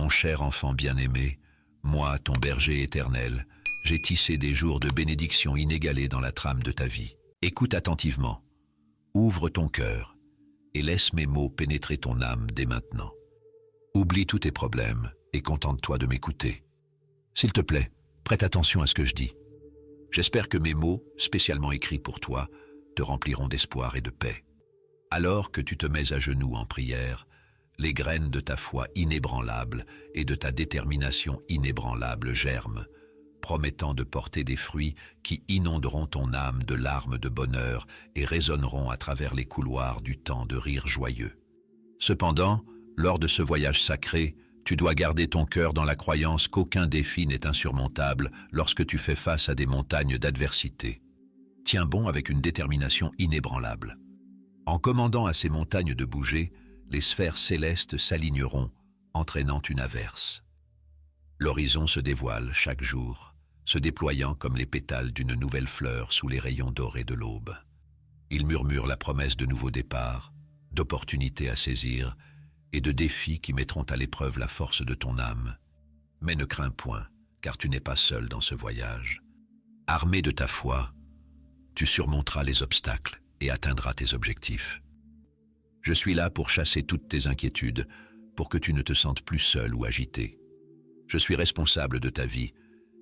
Mon cher enfant bien-aimé, moi, ton berger éternel, j'ai tissé des jours de bénédiction inégalés dans la trame de ta vie. Écoute attentivement, ouvre ton cœur et laisse mes mots pénétrer ton âme dès maintenant. Oublie tous tes problèmes et contente-toi de m'écouter. S'il te plaît, prête attention à ce que je dis. J'espère que mes mots, spécialement écrits pour toi, te rempliront d'espoir et de paix. Alors que tu te mets à genoux en prière, les graines de ta foi inébranlable et de ta détermination inébranlable germent, promettant de porter des fruits qui inonderont ton âme de larmes de bonheur et résonneront à travers les couloirs du temps de rires joyeux. Cependant, lors de ce voyage sacré, tu dois garder ton cœur dans la croyance qu'aucun défi n'est insurmontable lorsque tu fais face à des montagnes d'adversité. Tiens bon avec une détermination inébranlable. En commandant à ces montagnes de bouger, les sphères célestes s'aligneront, entraînant une averse. L'horizon se dévoile chaque jour, se déployant comme les pétales d'une nouvelle fleur sous les rayons dorés de l'aube. Il murmure la promesse de nouveaux départs, d'opportunités à saisir et de défis qui mettront à l'épreuve la force de ton âme. Mais ne crains point, car tu n'es pas seul dans ce voyage. Armé de ta foi, tu surmonteras les obstacles et atteindras tes objectifs. Je suis là pour chasser toutes tes inquiétudes, pour que tu ne te sentes plus seul ou agité. Je suis responsable de ta vie,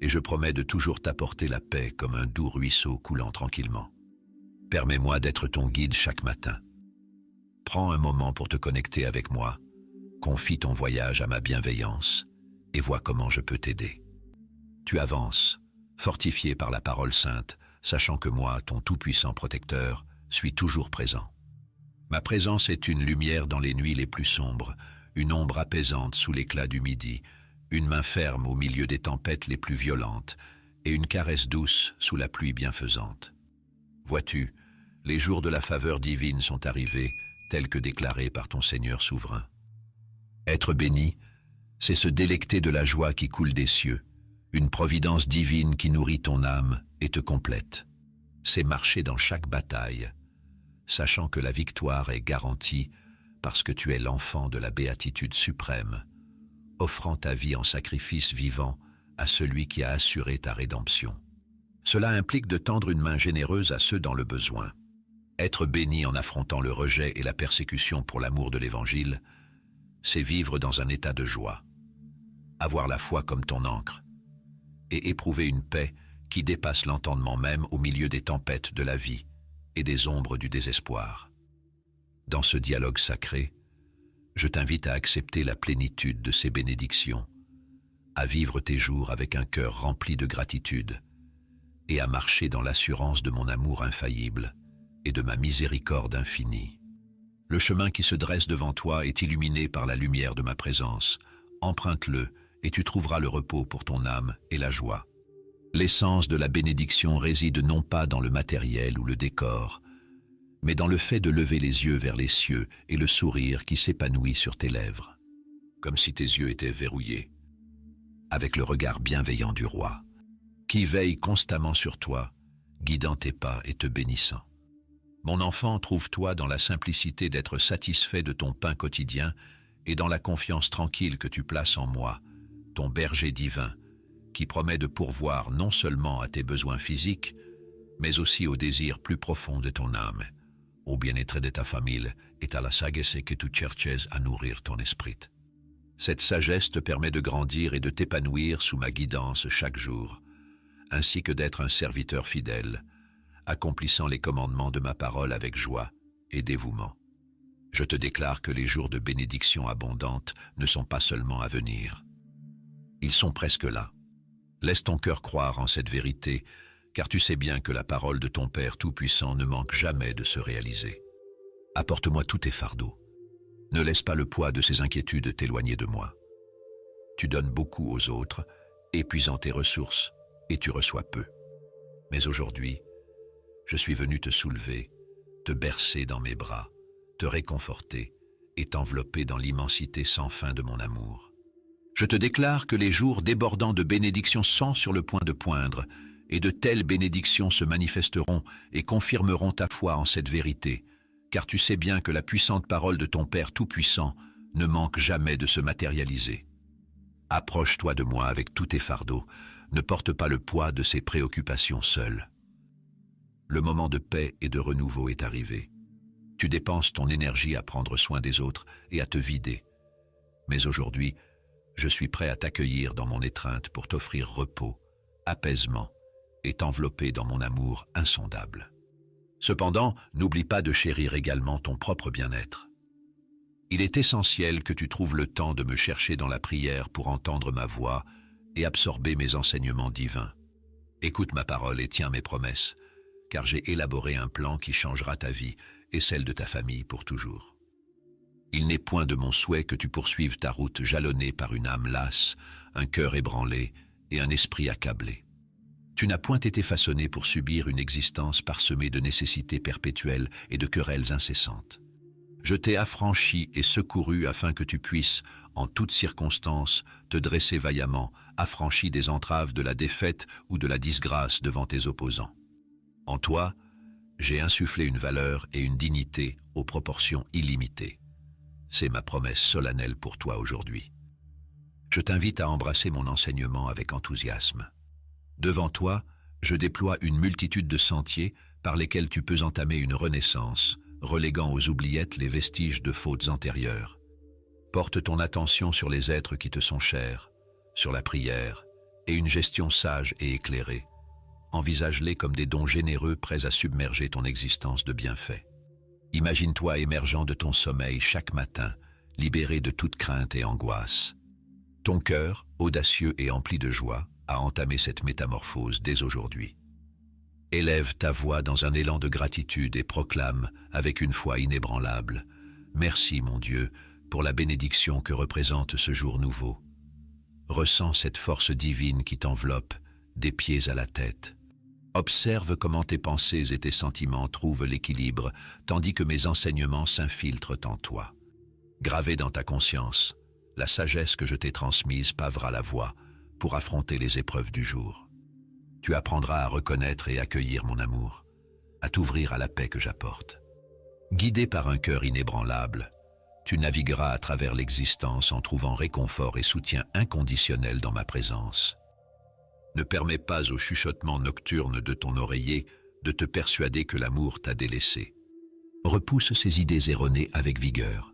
et je promets de toujours t'apporter la paix comme un doux ruisseau coulant tranquillement. Permets-moi d'être ton guide chaque matin. Prends un moment pour te connecter avec moi, confie ton voyage à ma bienveillance, et vois comment je peux t'aider. Tu avances, fortifié par la parole sainte, sachant que moi, ton tout-puissant protecteur, suis toujours présent. Ma présence est une lumière dans les nuits les plus sombres, une ombre apaisante sous l'éclat du midi, une main ferme au milieu des tempêtes les plus violentes, et une caresse douce sous la pluie bienfaisante. Vois-tu, les jours de la faveur divine sont arrivés, tels que déclarés par ton Seigneur souverain. Être béni, c'est se délecter de la joie qui coule des cieux, une providence divine qui nourrit ton âme et te complète. C'est marcher dans chaque bataille, sachant que la victoire est garantie parce que tu es l'enfant de la béatitude suprême, offrant ta vie en sacrifice vivant à celui qui a assuré ta rédemption. Cela implique de tendre une main généreuse à ceux dans le besoin. Être béni en affrontant le rejet et la persécution pour l'amour de l'Évangile, c'est vivre dans un état de joie, avoir la foi comme ton encre, et éprouver une paix qui dépasse l'entendement même au milieu des tempêtes de la vie, des ombres du désespoir. Dans ce dialogue sacré, je t'invite à accepter la plénitude de ces bénédictions, à vivre tes jours avec un cœur rempli de gratitude, et à marcher dans l'assurance de mon amour infaillible et de ma miséricorde infinie. Le chemin qui se dresse devant toi est illuminé par la lumière de ma présence. Emprunte-le et tu trouveras le repos pour ton âme et la joie. L'essence de la bénédiction réside non pas dans le matériel ou le décor, mais dans le fait de lever les yeux vers les cieux et le sourire qui s'épanouit sur tes lèvres, comme si tes yeux étaient verrouillés, avec le regard bienveillant du roi, qui veille constamment sur toi, guidant tes pas et te bénissant. Mon enfant, trouve-toi dans la simplicité d'être satisfait de ton pain quotidien et dans la confiance tranquille que tu places en moi, ton berger divin, qui promet de pourvoir non seulement à tes besoins physiques, mais aussi aux désirs plus profonds de ton âme, au bien-être de ta famille et à la sagesse que tu cherches à nourrir ton esprit. Cette sagesse te permet de grandir et de t'épanouir sous ma guidance chaque jour, ainsi que d'être un serviteur fidèle, accomplissant les commandements de ma parole avec joie et dévouement. Je te déclare que les jours de bénédiction abondante ne sont pas seulement à venir. Ils sont presque là. Laisse ton cœur croire en cette vérité, car tu sais bien que la parole de ton Père Tout-Puissant ne manque jamais de se réaliser. Apporte-moi tous tes fardeaux. Ne laisse pas le poids de ces inquiétudes t'éloigner de moi. Tu donnes beaucoup aux autres, épuisant tes ressources, et tu reçois peu. Mais aujourd'hui, je suis venu te soulever, te bercer dans mes bras, te réconforter et t'envelopper dans l'immensité sans fin de mon amour. Je te déclare que les jours débordants de bénédictions sont sur le point de poindre, et de telles bénédictions se manifesteront et confirmeront ta foi en cette vérité, car tu sais bien que la puissante parole de ton Père Tout-Puissant ne manque jamais de se matérialiser. Approche-toi de moi avec tous tes fardeaux, ne porte pas le poids de ces préoccupations seules. Le moment de paix et de renouveau est arrivé. Tu dépenses ton énergie à prendre soin des autres et à te vider. Mais aujourd'hui, je suis prêt à t'accueillir dans mon étreinte pour t'offrir repos, apaisement et t'envelopper dans mon amour insondable. Cependant, n'oublie pas de chérir également ton propre bien-être. Il est essentiel que tu trouves le temps de me chercher dans la prière pour entendre ma voix et absorber mes enseignements divins. Écoute ma parole et tiens mes promesses, car j'ai élaboré un plan qui changera ta vie et celle de ta famille pour toujours. Il n'est point de mon souhait que tu poursuives ta route jalonnée par une âme lasse, un cœur ébranlé et un esprit accablé. Tu n'as point été façonné pour subir une existence parsemée de nécessités perpétuelles et de querelles incessantes. Je t'ai affranchi et secouru afin que tu puisses, en toutes circonstances, te dresser vaillamment, affranchi des entraves de la défaite ou de la disgrâce devant tes opposants. En toi, j'ai insufflé une valeur et une dignité aux proportions illimitées. C'est ma promesse solennelle pour toi aujourd'hui. Je t'invite à embrasser mon enseignement avec enthousiasme. Devant toi, je déploie une multitude de sentiers par lesquels tu peux entamer une renaissance, reléguant aux oubliettes les vestiges de fautes antérieures. Porte ton attention sur les êtres qui te sont chers, sur la prière, et une gestion sage et éclairée. Envisage-les comme des dons généreux prêts à submerger ton existence de bienfaits. Imagine-toi émergeant de ton sommeil chaque matin, libéré de toute crainte et angoisse. Ton cœur, audacieux et empli de joie, a entamé cette métamorphose dès aujourd'hui. Élève ta voix dans un élan de gratitude et proclame, avec une foi inébranlable, Merci, mon Dieu, pour la bénédiction que représente ce jour nouveau. Ressens cette force divine qui t'enveloppe, des pieds à la tête. Observe comment tes pensées et tes sentiments trouvent l'équilibre, tandis que mes enseignements s'infiltrent en toi. Gravé dans ta conscience, la sagesse que je t'ai transmise pavera la voie pour affronter les épreuves du jour. Tu apprendras à reconnaître et accueillir mon amour, à t'ouvrir à la paix que j'apporte. Guidé par un cœur inébranlable, tu navigueras à travers l'existence en trouvant réconfort et soutien inconditionnel dans ma présence. Ne permets pas au chuchotement nocturne de ton oreiller de te persuader que l'amour t'a délaissé. Repousse ces idées erronées avec vigueur.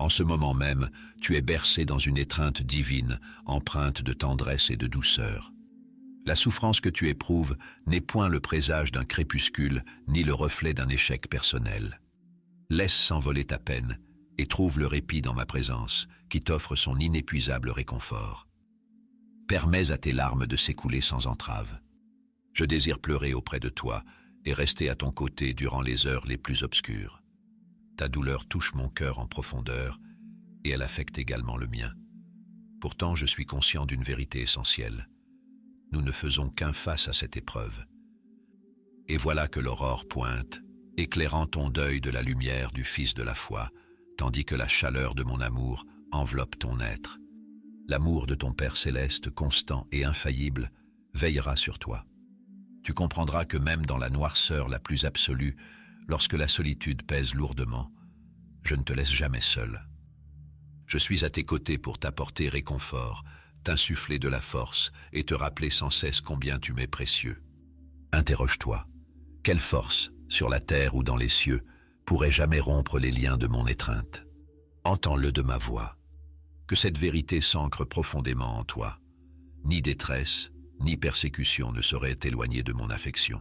En ce moment même, tu es bercé dans une étreinte divine, empreinte de tendresse et de douceur. La souffrance que tu éprouves n'est point le présage d'un crépuscule ni le reflet d'un échec personnel. Laisse s'envoler ta peine et trouve le répit dans ma présence, qui t'offre son inépuisable réconfort permets à tes larmes de s'écouler sans entrave. Je désire pleurer auprès de toi et rester à ton côté durant les heures les plus obscures. Ta douleur touche mon cœur en profondeur et elle affecte également le mien. Pourtant, je suis conscient d'une vérité essentielle. Nous ne faisons qu'un face à cette épreuve. Et voilà que l'aurore pointe, éclairant ton deuil de la lumière du Fils de la foi, tandis que la chaleur de mon amour enveloppe ton être. L'amour de ton Père céleste, constant et infaillible, veillera sur toi. Tu comprendras que même dans la noirceur la plus absolue, lorsque la solitude pèse lourdement, je ne te laisse jamais seul. Je suis à tes côtés pour t'apporter réconfort, t'insuffler de la force et te rappeler sans cesse combien tu m'es précieux. Interroge-toi. Quelle force, sur la terre ou dans les cieux, pourrait jamais rompre les liens de mon étreinte Entends-le de ma voix que cette vérité s'ancre profondément en toi. Ni détresse, ni persécution ne saurait éloigner de mon affection.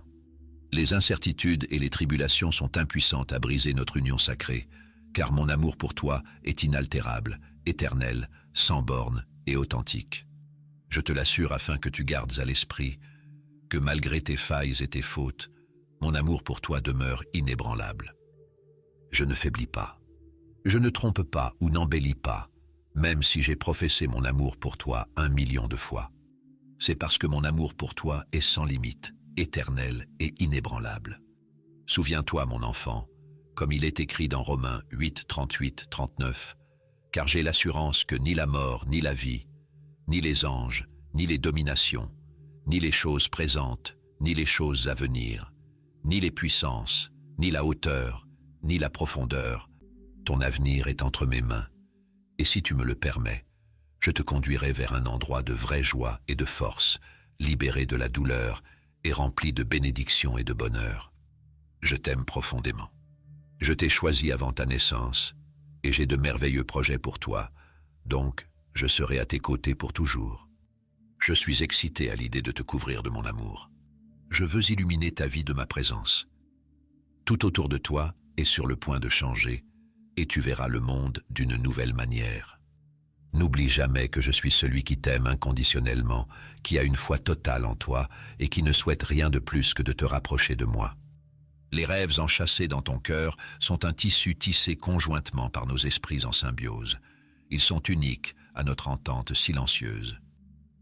Les incertitudes et les tribulations sont impuissantes à briser notre union sacrée, car mon amour pour toi est inaltérable, éternel, sans borne et authentique. Je te l'assure afin que tu gardes à l'esprit que malgré tes failles et tes fautes, mon amour pour toi demeure inébranlable. Je ne faiblis pas. Je ne trompe pas ou n'embellis pas, même si j'ai professé mon amour pour toi un million de fois. C'est parce que mon amour pour toi est sans limite, éternel et inébranlable. Souviens-toi, mon enfant, comme il est écrit dans Romains 8, 38, 39, car j'ai l'assurance que ni la mort, ni la vie, ni les anges, ni les dominations, ni les choses présentes, ni les choses à venir, ni les puissances, ni la hauteur, ni la profondeur, ton avenir est entre mes mains et si tu me le permets, je te conduirai vers un endroit de vraie joie et de force, libéré de la douleur et rempli de bénédictions et de bonheur. Je t'aime profondément. Je t'ai choisi avant ta naissance, et j'ai de merveilleux projets pour toi, donc je serai à tes côtés pour toujours. Je suis excité à l'idée de te couvrir de mon amour. Je veux illuminer ta vie de ma présence. Tout autour de toi est sur le point de changer, et tu verras le monde d'une nouvelle manière. N'oublie jamais que je suis celui qui t'aime inconditionnellement, qui a une foi totale en toi et qui ne souhaite rien de plus que de te rapprocher de moi. Les rêves enchâssés dans ton cœur sont un tissu tissé conjointement par nos esprits en symbiose. Ils sont uniques à notre entente silencieuse.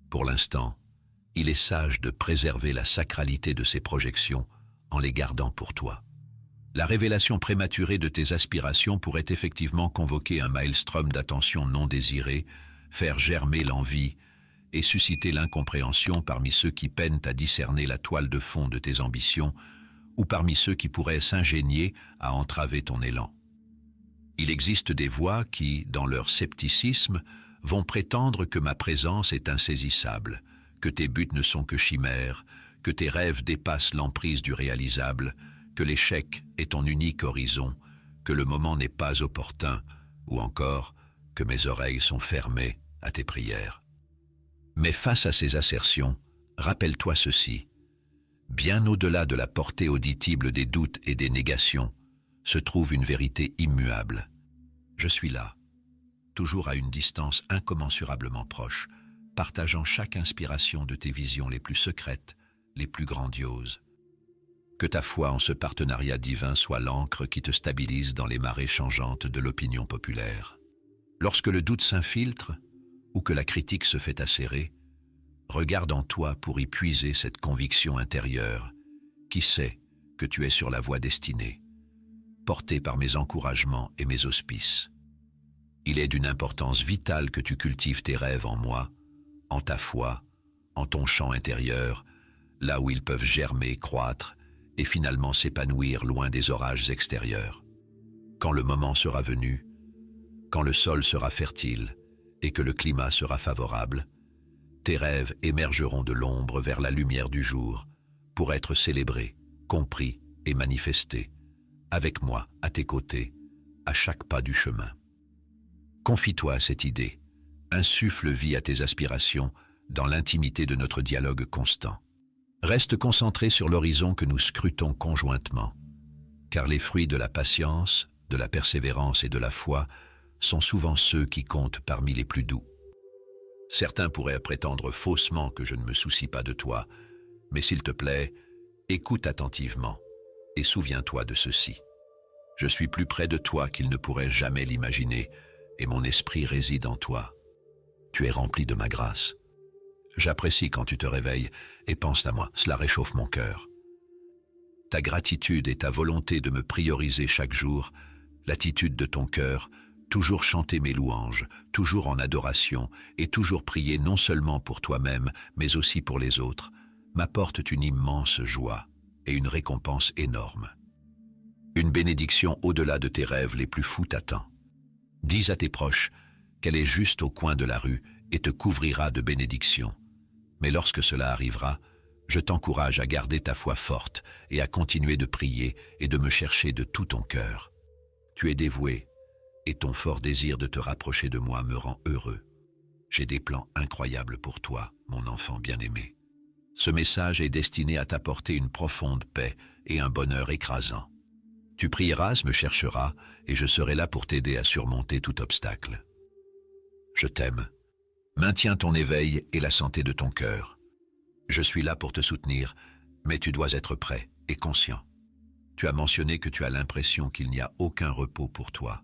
Pour l'instant, il est sage de préserver la sacralité de ces projections en les gardant pour toi la révélation prématurée de tes aspirations pourrait effectivement convoquer un maelstrom d'attention non désirée, faire germer l'envie et susciter l'incompréhension parmi ceux qui peinent à discerner la toile de fond de tes ambitions ou parmi ceux qui pourraient s'ingénier à entraver ton élan. Il existe des voix qui, dans leur scepticisme, vont prétendre que ma présence est insaisissable, que tes buts ne sont que chimères, que tes rêves dépassent l'emprise du réalisable, que l'échec est ton unique horizon, que le moment n'est pas opportun, ou encore que mes oreilles sont fermées à tes prières. Mais face à ces assertions, rappelle-toi ceci. Bien au-delà de la portée auditible des doutes et des négations, se trouve une vérité immuable. Je suis là, toujours à une distance incommensurablement proche, partageant chaque inspiration de tes visions les plus secrètes, les plus grandioses, que ta foi en ce partenariat divin soit l'encre qui te stabilise dans les marées changeantes de l'opinion populaire. Lorsque le doute s'infiltre, ou que la critique se fait acérer, regarde en toi pour y puiser cette conviction intérieure, qui sait que tu es sur la voie destinée, portée par mes encouragements et mes auspices. Il est d'une importance vitale que tu cultives tes rêves en moi, en ta foi, en ton champ intérieur, là où ils peuvent germer, croître et finalement s'épanouir loin des orages extérieurs. Quand le moment sera venu, quand le sol sera fertile et que le climat sera favorable, tes rêves émergeront de l'ombre vers la lumière du jour pour être célébrés, compris et manifestés, avec moi à tes côtés, à chaque pas du chemin. Confie-toi à cette idée, insuffle vie à tes aspirations dans l'intimité de notre dialogue constant reste concentré sur l'horizon que nous scrutons conjointement, car les fruits de la patience, de la persévérance et de la foi sont souvent ceux qui comptent parmi les plus doux. Certains pourraient prétendre faussement que je ne me soucie pas de toi, mais s'il te plaît, écoute attentivement et souviens-toi de ceci. Je suis plus près de toi qu'il ne pourrait jamais l'imaginer, et mon esprit réside en toi. Tu es rempli de ma grâce. J'apprécie quand tu te réveilles et pense à moi, cela réchauffe mon cœur. Ta gratitude et ta volonté de me prioriser chaque jour, l'attitude de ton cœur, toujours chanter mes louanges, toujours en adoration, et toujours prier non seulement pour toi-même, mais aussi pour les autres, m'apportent une immense joie et une récompense énorme. Une bénédiction au-delà de tes rêves les plus fous t'attend. Dis à tes proches qu'elle est juste au coin de la rue et te couvrira de bénédictions. Mais lorsque cela arrivera, je t'encourage à garder ta foi forte et à continuer de prier et de me chercher de tout ton cœur. Tu es dévoué, et ton fort désir de te rapprocher de moi me rend heureux. J'ai des plans incroyables pour toi, mon enfant bien-aimé. Ce message est destiné à t'apporter une profonde paix et un bonheur écrasant. Tu prieras, me chercheras, et je serai là pour t'aider à surmonter tout obstacle. Je t'aime, Maintiens ton éveil et la santé de ton cœur. Je suis là pour te soutenir, mais tu dois être prêt et conscient. Tu as mentionné que tu as l'impression qu'il n'y a aucun repos pour toi.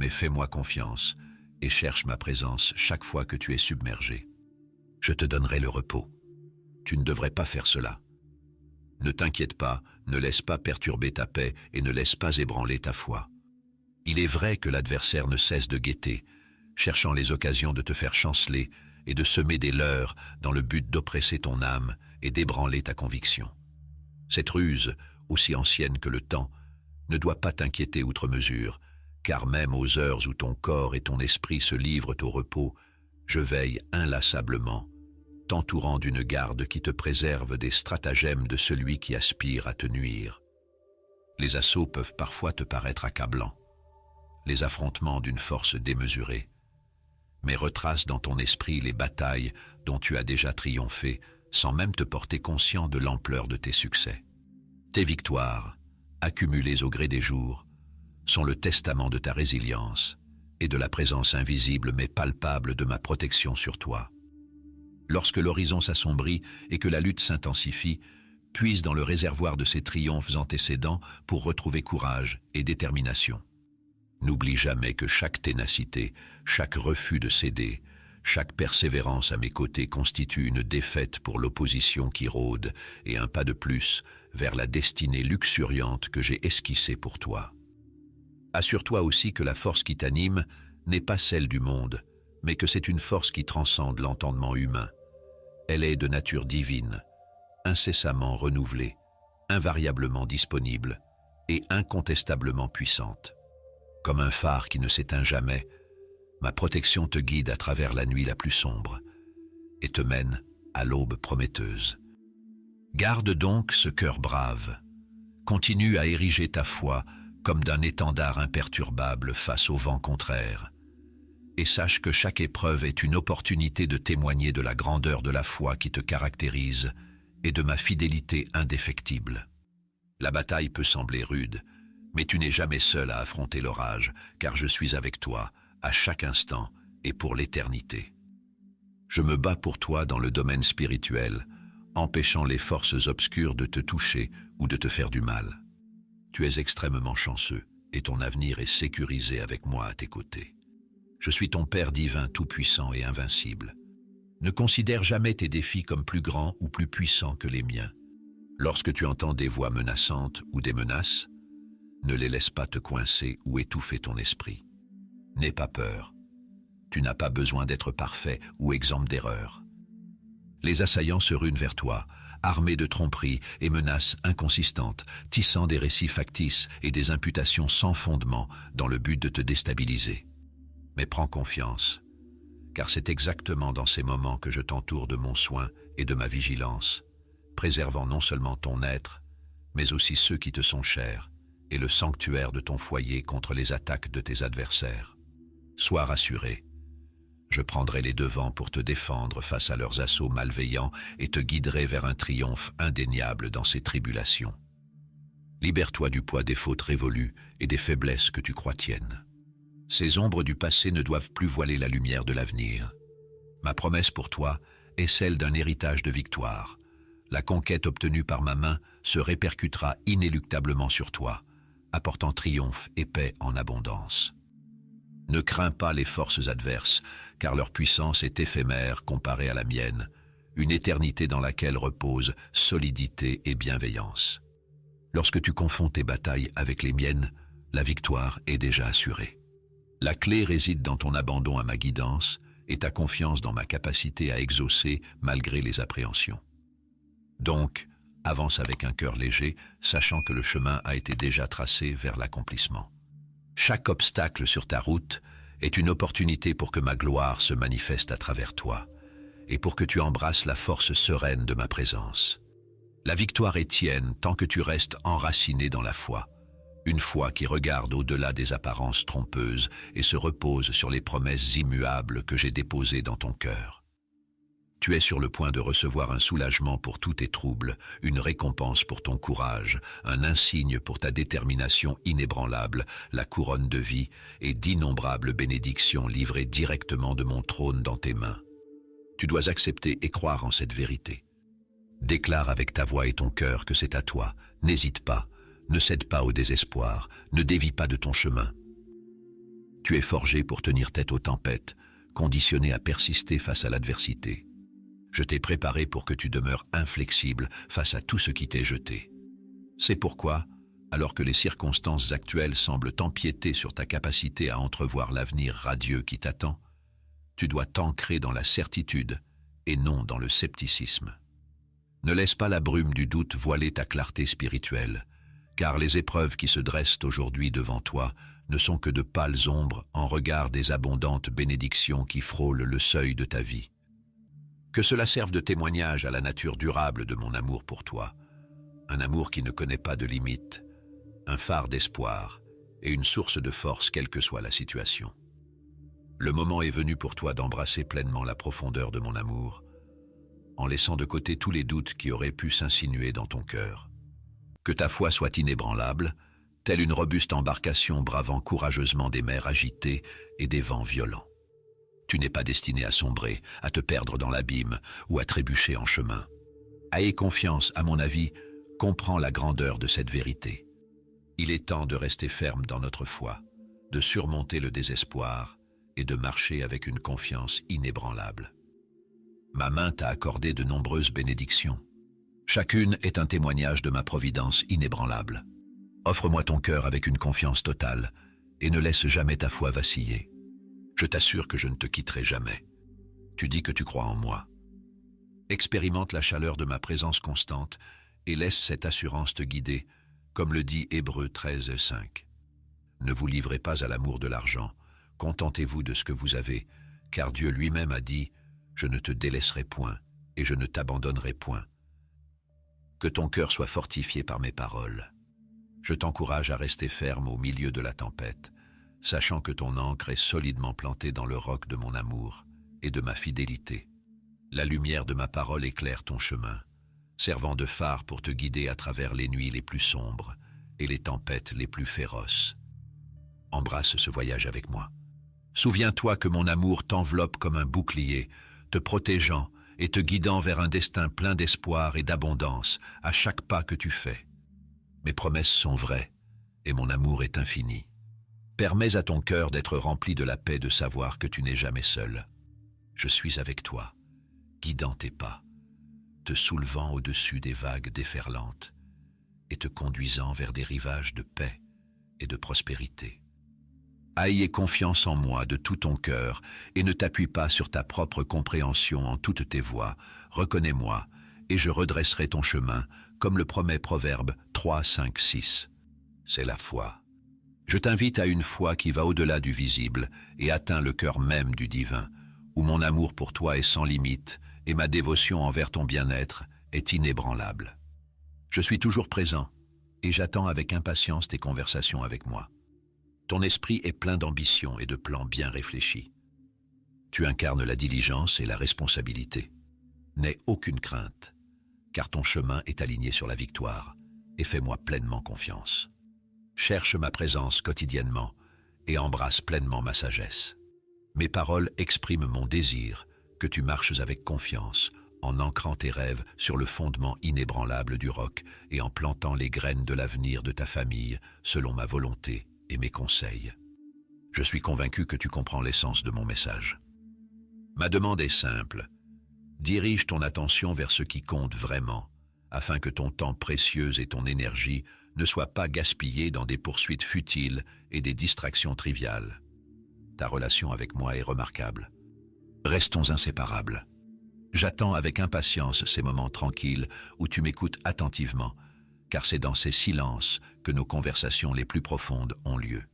Mais fais-moi confiance et cherche ma présence chaque fois que tu es submergé. Je te donnerai le repos. Tu ne devrais pas faire cela. Ne t'inquiète pas, ne laisse pas perturber ta paix et ne laisse pas ébranler ta foi. Il est vrai que l'adversaire ne cesse de guetter, cherchant les occasions de te faire chanceler et de semer des leurs dans le but d'oppresser ton âme et d'ébranler ta conviction. Cette ruse, aussi ancienne que le temps, ne doit pas t'inquiéter outre mesure, car même aux heures où ton corps et ton esprit se livrent au repos, je veille inlassablement, t'entourant d'une garde qui te préserve des stratagèmes de celui qui aspire à te nuire. Les assauts peuvent parfois te paraître accablants, les affrontements d'une force démesurée, mais retrace dans ton esprit les batailles dont tu as déjà triomphé, sans même te porter conscient de l'ampleur de tes succès. Tes victoires, accumulées au gré des jours, sont le testament de ta résilience et de la présence invisible mais palpable de ma protection sur toi. Lorsque l'horizon s'assombrit et que la lutte s'intensifie, puise dans le réservoir de ces triomphes antécédents pour retrouver courage et détermination. N'oublie jamais que chaque ténacité, chaque refus de céder, chaque persévérance à mes côtés constitue une défaite pour l'opposition qui rôde et un pas de plus vers la destinée luxuriante que j'ai esquissée pour toi. Assure-toi aussi que la force qui t'anime n'est pas celle du monde, mais que c'est une force qui transcende l'entendement humain. Elle est de nature divine, incessamment renouvelée, invariablement disponible et incontestablement puissante. Comme un phare qui ne s'éteint jamais, ma protection te guide à travers la nuit la plus sombre et te mène à l'aube prometteuse. Garde donc ce cœur brave. Continue à ériger ta foi comme d'un étendard imperturbable face au vent contraire. Et sache que chaque épreuve est une opportunité de témoigner de la grandeur de la foi qui te caractérise et de ma fidélité indéfectible. La bataille peut sembler rude, mais tu n'es jamais seul à affronter l'orage, car je suis avec toi, à chaque instant et pour l'éternité. Je me bats pour toi dans le domaine spirituel, empêchant les forces obscures de te toucher ou de te faire du mal. Tu es extrêmement chanceux et ton avenir est sécurisé avec moi à tes côtés. Je suis ton Père divin tout-puissant et invincible. Ne considère jamais tes défis comme plus grands ou plus puissants que les miens. Lorsque tu entends des voix menaçantes ou des menaces, ne les laisse pas te coincer ou étouffer ton esprit. N'aie pas peur. Tu n'as pas besoin d'être parfait ou exempt d'erreur. Les assaillants se runent vers toi, armés de tromperies et menaces inconsistantes, tissant des récits factices et des imputations sans fondement dans le but de te déstabiliser. Mais prends confiance, car c'est exactement dans ces moments que je t'entoure de mon soin et de ma vigilance, préservant non seulement ton être, mais aussi ceux qui te sont chers, et le sanctuaire de ton foyer contre les attaques de tes adversaires. Sois rassuré. Je prendrai les devants pour te défendre face à leurs assauts malveillants et te guiderai vers un triomphe indéniable dans ces tribulations. Libère-toi du poids des fautes révolues et des faiblesses que tu crois tiennes. Ces ombres du passé ne doivent plus voiler la lumière de l'avenir. Ma promesse pour toi est celle d'un héritage de victoire. La conquête obtenue par ma main se répercutera inéluctablement sur toi apportant triomphe et paix en abondance. Ne crains pas les forces adverses, car leur puissance est éphémère comparée à la mienne, une éternité dans laquelle repose solidité et bienveillance. Lorsque tu confonds tes batailles avec les miennes, la victoire est déjà assurée. La clé réside dans ton abandon à ma guidance et ta confiance dans ma capacité à exaucer malgré les appréhensions. Donc, avance avec un cœur léger, sachant que le chemin a été déjà tracé vers l'accomplissement. Chaque obstacle sur ta route est une opportunité pour que ma gloire se manifeste à travers toi et pour que tu embrasses la force sereine de ma présence. La victoire est tienne tant que tu restes enraciné dans la foi, une foi qui regarde au-delà des apparences trompeuses et se repose sur les promesses immuables que j'ai déposées dans ton cœur. Tu es sur le point de recevoir un soulagement pour tous tes troubles, une récompense pour ton courage, un insigne pour ta détermination inébranlable, la couronne de vie et d'innombrables bénédictions livrées directement de mon trône dans tes mains. Tu dois accepter et croire en cette vérité. Déclare avec ta voix et ton cœur que c'est à toi, n'hésite pas, ne cède pas au désespoir, ne dévie pas de ton chemin. Tu es forgé pour tenir tête aux tempêtes, conditionné à persister face à l'adversité. Je t'ai préparé pour que tu demeures inflexible face à tout ce qui t'est jeté. C'est pourquoi, alors que les circonstances actuelles semblent empiéter sur ta capacité à entrevoir l'avenir radieux qui t'attend, tu dois t'ancrer dans la certitude et non dans le scepticisme. Ne laisse pas la brume du doute voiler ta clarté spirituelle, car les épreuves qui se dressent aujourd'hui devant toi ne sont que de pâles ombres en regard des abondantes bénédictions qui frôlent le seuil de ta vie. Que cela serve de témoignage à la nature durable de mon amour pour toi, un amour qui ne connaît pas de limites, un phare d'espoir et une source de force quelle que soit la situation. Le moment est venu pour toi d'embrasser pleinement la profondeur de mon amour, en laissant de côté tous les doutes qui auraient pu s'insinuer dans ton cœur. Que ta foi soit inébranlable, telle une robuste embarcation bravant courageusement des mers agitées et des vents violents. Tu n'es pas destiné à sombrer, à te perdre dans l'abîme ou à trébucher en chemin. Aie confiance, à mon avis, comprends la grandeur de cette vérité. Il est temps de rester ferme dans notre foi, de surmonter le désespoir et de marcher avec une confiance inébranlable. Ma main t'a accordé de nombreuses bénédictions. Chacune est un témoignage de ma providence inébranlable. Offre-moi ton cœur avec une confiance totale et ne laisse jamais ta foi vaciller. Je t'assure que je ne te quitterai jamais. Tu dis que tu crois en moi. Expérimente la chaleur de ma présence constante et laisse cette assurance te guider, comme le dit Hébreu 13, Ne vous livrez pas à l'amour de l'argent, contentez-vous de ce que vous avez, car Dieu lui-même a dit, Je ne te délaisserai point, et je ne t'abandonnerai point. Que ton cœur soit fortifié par mes paroles. Je t'encourage à rester ferme au milieu de la tempête, sachant que ton ancre est solidement plantée dans le roc de mon amour et de ma fidélité. La lumière de ma parole éclaire ton chemin, servant de phare pour te guider à travers les nuits les plus sombres et les tempêtes les plus féroces. Embrasse ce voyage avec moi. Souviens-toi que mon amour t'enveloppe comme un bouclier, te protégeant et te guidant vers un destin plein d'espoir et d'abondance à chaque pas que tu fais. Mes promesses sont vraies et mon amour est infini. Permets à ton cœur d'être rempli de la paix de savoir que tu n'es jamais seul. Je suis avec toi, guidant tes pas, te soulevant au-dessus des vagues déferlantes et te conduisant vers des rivages de paix et de prospérité. Ayez confiance en moi de tout ton cœur et ne t'appuie pas sur ta propre compréhension en toutes tes voies. Reconnais-moi et je redresserai ton chemin, comme le promet Proverbe 3, 5, 6. C'est la foi je t'invite à une foi qui va au-delà du visible et atteint le cœur même du divin, où mon amour pour toi est sans limite et ma dévotion envers ton bien-être est inébranlable. Je suis toujours présent et j'attends avec impatience tes conversations avec moi. Ton esprit est plein d'ambition et de plans bien réfléchis. Tu incarnes la diligence et la responsabilité. N'aie aucune crainte, car ton chemin est aligné sur la victoire, et fais-moi pleinement confiance cherche ma présence quotidiennement et embrasse pleinement ma sagesse. Mes paroles expriment mon désir que tu marches avec confiance, en ancrant tes rêves sur le fondement inébranlable du roc et en plantant les graines de l'avenir de ta famille selon ma volonté et mes conseils. Je suis convaincu que tu comprends l'essence de mon message. Ma demande est simple. Dirige ton attention vers ce qui compte vraiment, afin que ton temps précieux et ton énergie ne sois pas gaspillé dans des poursuites futiles et des distractions triviales. Ta relation avec moi est remarquable. Restons inséparables. J'attends avec impatience ces moments tranquilles où tu m'écoutes attentivement, car c'est dans ces silences que nos conversations les plus profondes ont lieu.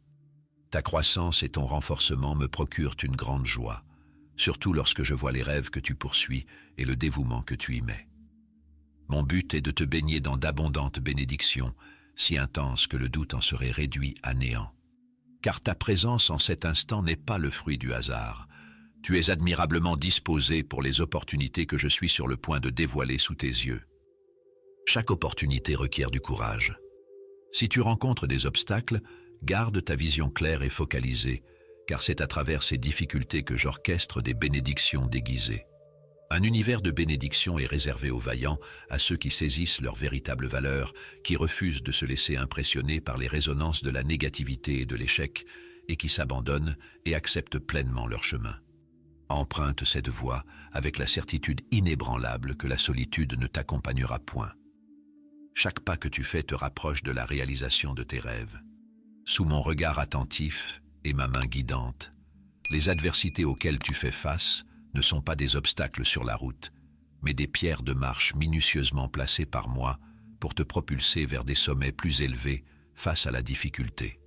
Ta croissance et ton renforcement me procurent une grande joie, surtout lorsque je vois les rêves que tu poursuis et le dévouement que tu y mets. Mon but est de te baigner dans d'abondantes bénédictions si intense que le doute en serait réduit à néant. Car ta présence en cet instant n'est pas le fruit du hasard. Tu es admirablement disposé pour les opportunités que je suis sur le point de dévoiler sous tes yeux. Chaque opportunité requiert du courage. Si tu rencontres des obstacles, garde ta vision claire et focalisée, car c'est à travers ces difficultés que j'orchestre des bénédictions déguisées. Un univers de bénédiction est réservé aux vaillants, à ceux qui saisissent leur véritable valeur, qui refusent de se laisser impressionner par les résonances de la négativité et de l'échec, et qui s'abandonnent et acceptent pleinement leur chemin. Emprunte cette voie avec la certitude inébranlable que la solitude ne t'accompagnera point. Chaque pas que tu fais te rapproche de la réalisation de tes rêves. Sous mon regard attentif et ma main guidante, les adversités auxquelles tu fais face ne sont pas des obstacles sur la route, mais des pierres de marche minutieusement placées par moi pour te propulser vers des sommets plus élevés face à la difficulté.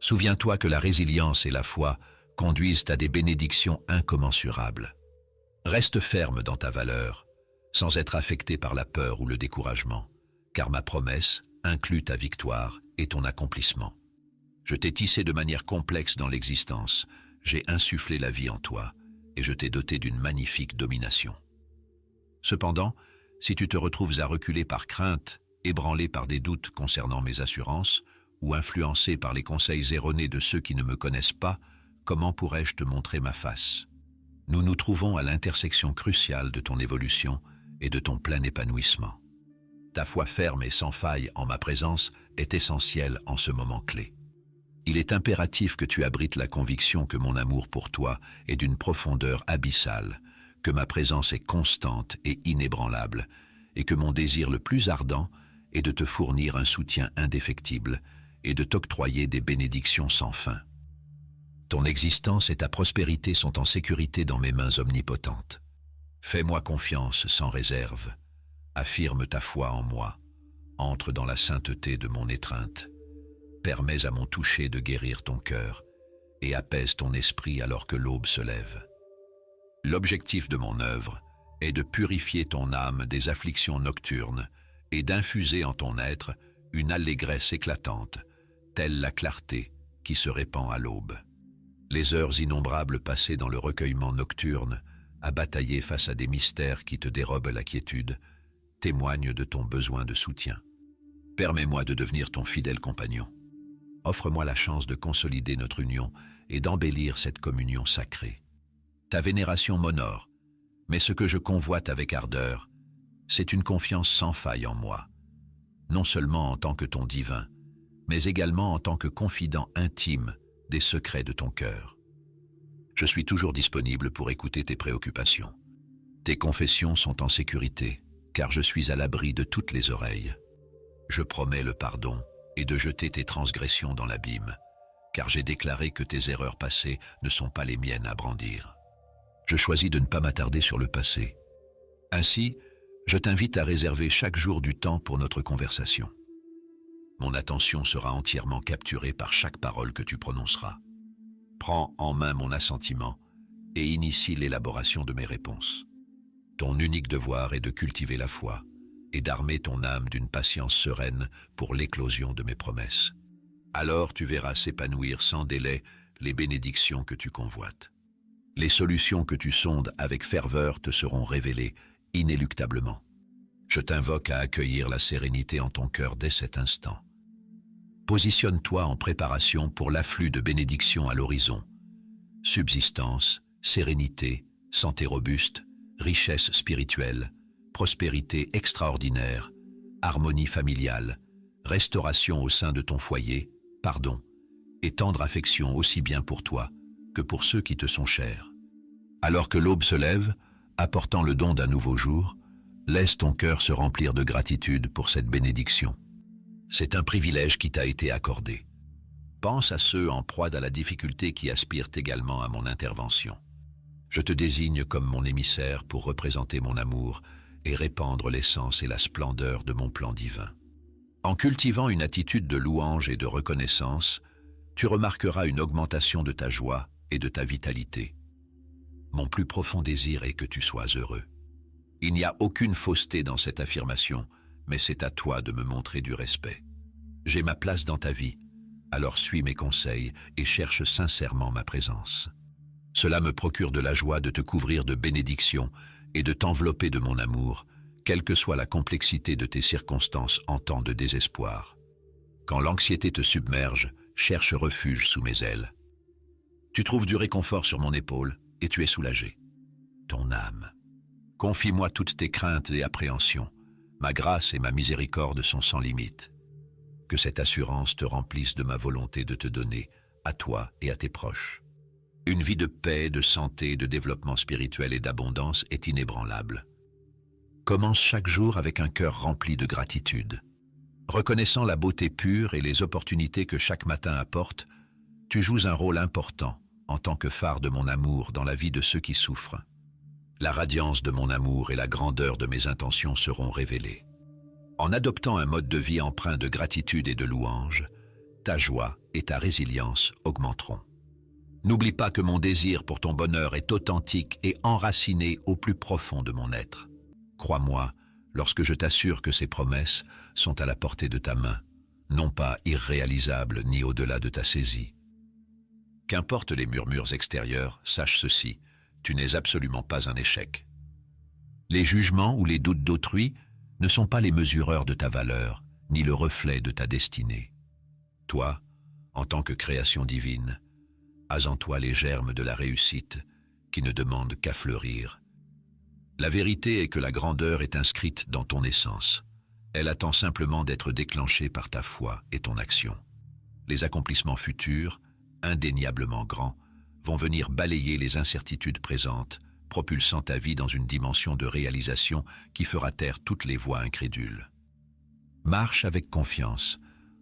Souviens-toi que la résilience et la foi conduisent à des bénédictions incommensurables. Reste ferme dans ta valeur, sans être affecté par la peur ou le découragement, car ma promesse inclut ta victoire et ton accomplissement. Je t'ai tissé de manière complexe dans l'existence, j'ai insufflé la vie en toi, je t'ai doté d'une magnifique domination. Cependant, si tu te retrouves à reculer par crainte, ébranlé par des doutes concernant mes assurances, ou influencé par les conseils erronés de ceux qui ne me connaissent pas, comment pourrais-je te montrer ma face Nous nous trouvons à l'intersection cruciale de ton évolution et de ton plein épanouissement. Ta foi ferme et sans faille en ma présence est essentielle en ce moment clé il est impératif que tu abrites la conviction que mon amour pour toi est d'une profondeur abyssale, que ma présence est constante et inébranlable, et que mon désir le plus ardent est de te fournir un soutien indéfectible et de t'octroyer des bénédictions sans fin. Ton existence et ta prospérité sont en sécurité dans mes mains omnipotentes. Fais-moi confiance sans réserve. Affirme ta foi en moi. Entre dans la sainteté de mon étreinte permets à mon toucher de guérir ton cœur et apaise ton esprit alors que l'aube se lève. L'objectif de mon œuvre est de purifier ton âme des afflictions nocturnes et d'infuser en ton être une allégresse éclatante, telle la clarté qui se répand à l'aube. Les heures innombrables passées dans le recueillement nocturne, à batailler face à des mystères qui te dérobent la quiétude, témoignent de ton besoin de soutien. Permets-moi de devenir ton fidèle compagnon offre-moi la chance de consolider notre union et d'embellir cette communion sacrée. Ta vénération m'honore, mais ce que je convoite avec ardeur, c'est une confiance sans faille en moi, non seulement en tant que ton divin, mais également en tant que confident intime des secrets de ton cœur. Je suis toujours disponible pour écouter tes préoccupations. Tes confessions sont en sécurité, car je suis à l'abri de toutes les oreilles. Je promets le pardon, et de jeter tes transgressions dans l'abîme, car j'ai déclaré que tes erreurs passées ne sont pas les miennes à brandir. Je choisis de ne pas m'attarder sur le passé. Ainsi, je t'invite à réserver chaque jour du temps pour notre conversation. Mon attention sera entièrement capturée par chaque parole que tu prononceras. Prends en main mon assentiment et initie l'élaboration de mes réponses. Ton unique devoir est de cultiver la foi, et d'armer ton âme d'une patience sereine pour l'éclosion de mes promesses. Alors tu verras s'épanouir sans délai les bénédictions que tu convoites. Les solutions que tu sondes avec ferveur te seront révélées inéluctablement. Je t'invoque à accueillir la sérénité en ton cœur dès cet instant. Positionne-toi en préparation pour l'afflux de bénédictions à l'horizon. Subsistance, sérénité, santé robuste, richesse spirituelle, prospérité extraordinaire, harmonie familiale, restauration au sein de ton foyer, pardon, et tendre affection aussi bien pour toi que pour ceux qui te sont chers. Alors que l'aube se lève, apportant le don d'un nouveau jour, laisse ton cœur se remplir de gratitude pour cette bénédiction. C'est un privilège qui t'a été accordé. Pense à ceux en proie à la difficulté qui aspirent également à mon intervention. Je te désigne comme mon émissaire pour représenter mon amour et répandre l'essence et la splendeur de mon plan divin. En cultivant une attitude de louange et de reconnaissance, tu remarqueras une augmentation de ta joie et de ta vitalité. Mon plus profond désir est que tu sois heureux. Il n'y a aucune fausseté dans cette affirmation, mais c'est à toi de me montrer du respect. J'ai ma place dans ta vie, alors suis mes conseils et cherche sincèrement ma présence. Cela me procure de la joie de te couvrir de bénédictions et de t'envelopper de mon amour, quelle que soit la complexité de tes circonstances en temps de désespoir. Quand l'anxiété te submerge, cherche refuge sous mes ailes. Tu trouves du réconfort sur mon épaule et tu es soulagé. Ton âme. Confie-moi toutes tes craintes et appréhensions. Ma grâce et ma miséricorde sont sans limite. Que cette assurance te remplisse de ma volonté de te donner, à toi et à tes proches, une vie de paix, de santé, de développement spirituel et d'abondance est inébranlable. Commence chaque jour avec un cœur rempli de gratitude. Reconnaissant la beauté pure et les opportunités que chaque matin apporte, tu joues un rôle important en tant que phare de mon amour dans la vie de ceux qui souffrent. La radiance de mon amour et la grandeur de mes intentions seront révélées. En adoptant un mode de vie empreint de gratitude et de louange, ta joie et ta résilience augmenteront. N'oublie pas que mon désir pour ton bonheur est authentique et enraciné au plus profond de mon être. Crois-moi, lorsque je t'assure que ces promesses sont à la portée de ta main, non pas irréalisables ni au-delà de ta saisie. Qu'importe les murmures extérieurs, sache ceci, tu n'es absolument pas un échec. Les jugements ou les doutes d'autrui ne sont pas les mesureurs de ta valeur, ni le reflet de ta destinée. Toi, en tant que création divine, As en toi les germes de la réussite qui ne demandent qu'à fleurir. La vérité est que la grandeur est inscrite dans ton essence. Elle attend simplement d'être déclenchée par ta foi et ton action. Les accomplissements futurs, indéniablement grands, vont venir balayer les incertitudes présentes, propulsant ta vie dans une dimension de réalisation qui fera taire toutes les voix incrédules. Marche avec confiance,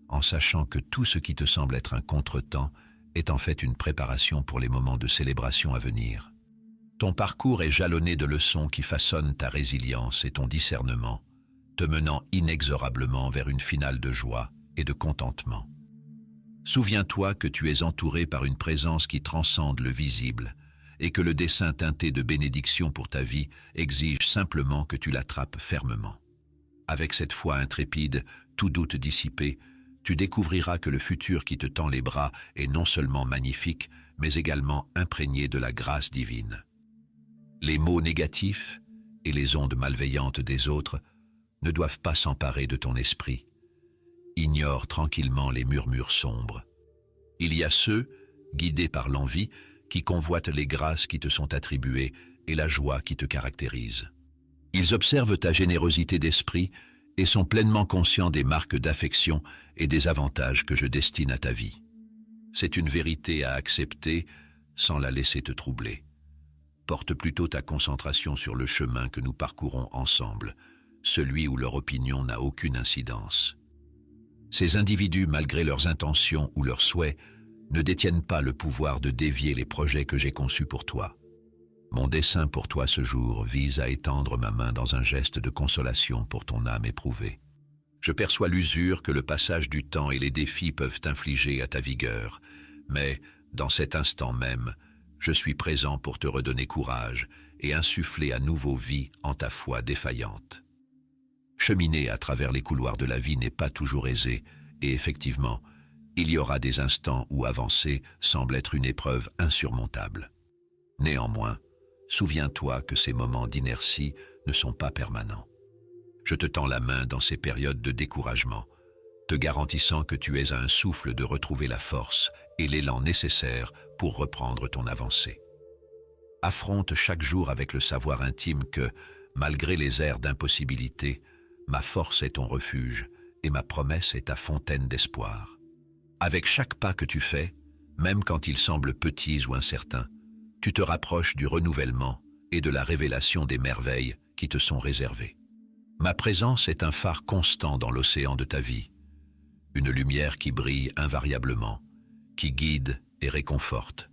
en sachant que tout ce qui te semble être un contretemps est en fait une préparation pour les moments de célébration à venir. Ton parcours est jalonné de leçons qui façonnent ta résilience et ton discernement, te menant inexorablement vers une finale de joie et de contentement. Souviens-toi que tu es entouré par une présence qui transcende le visible et que le dessin teinté de bénédiction pour ta vie exige simplement que tu l'attrapes fermement. Avec cette foi intrépide, tout doute dissipé, tu découvriras que le futur qui te tend les bras est non seulement magnifique, mais également imprégné de la grâce divine. Les mots négatifs et les ondes malveillantes des autres ne doivent pas s'emparer de ton esprit. Ignore tranquillement les murmures sombres. Il y a ceux, guidés par l'envie, qui convoitent les grâces qui te sont attribuées et la joie qui te caractérise. Ils observent ta générosité d'esprit et sont pleinement conscients des marques d'affection et des avantages que je destine à ta vie. C'est une vérité à accepter sans la laisser te troubler. Porte plutôt ta concentration sur le chemin que nous parcourons ensemble, celui où leur opinion n'a aucune incidence. Ces individus, malgré leurs intentions ou leurs souhaits, ne détiennent pas le pouvoir de dévier les projets que j'ai conçus pour toi. Mon dessein pour toi ce jour vise à étendre ma main dans un geste de consolation pour ton âme éprouvée. Je perçois l'usure que le passage du temps et les défis peuvent infliger à ta vigueur, mais, dans cet instant même, je suis présent pour te redonner courage et insuffler à nouveau vie en ta foi défaillante. Cheminer à travers les couloirs de la vie n'est pas toujours aisé, et effectivement, il y aura des instants où avancer semble être une épreuve insurmontable. Néanmoins, souviens-toi que ces moments d'inertie ne sont pas permanents je te tends la main dans ces périodes de découragement, te garantissant que tu es à un souffle de retrouver la force et l'élan nécessaire pour reprendre ton avancée. Affronte chaque jour avec le savoir intime que, malgré les airs d'impossibilité, ma force est ton refuge et ma promesse est ta fontaine d'espoir. Avec chaque pas que tu fais, même quand ils semblent petits ou incertains, tu te rapproches du renouvellement et de la révélation des merveilles qui te sont réservées. Ma présence est un phare constant dans l'océan de ta vie, une lumière qui brille invariablement, qui guide et réconforte,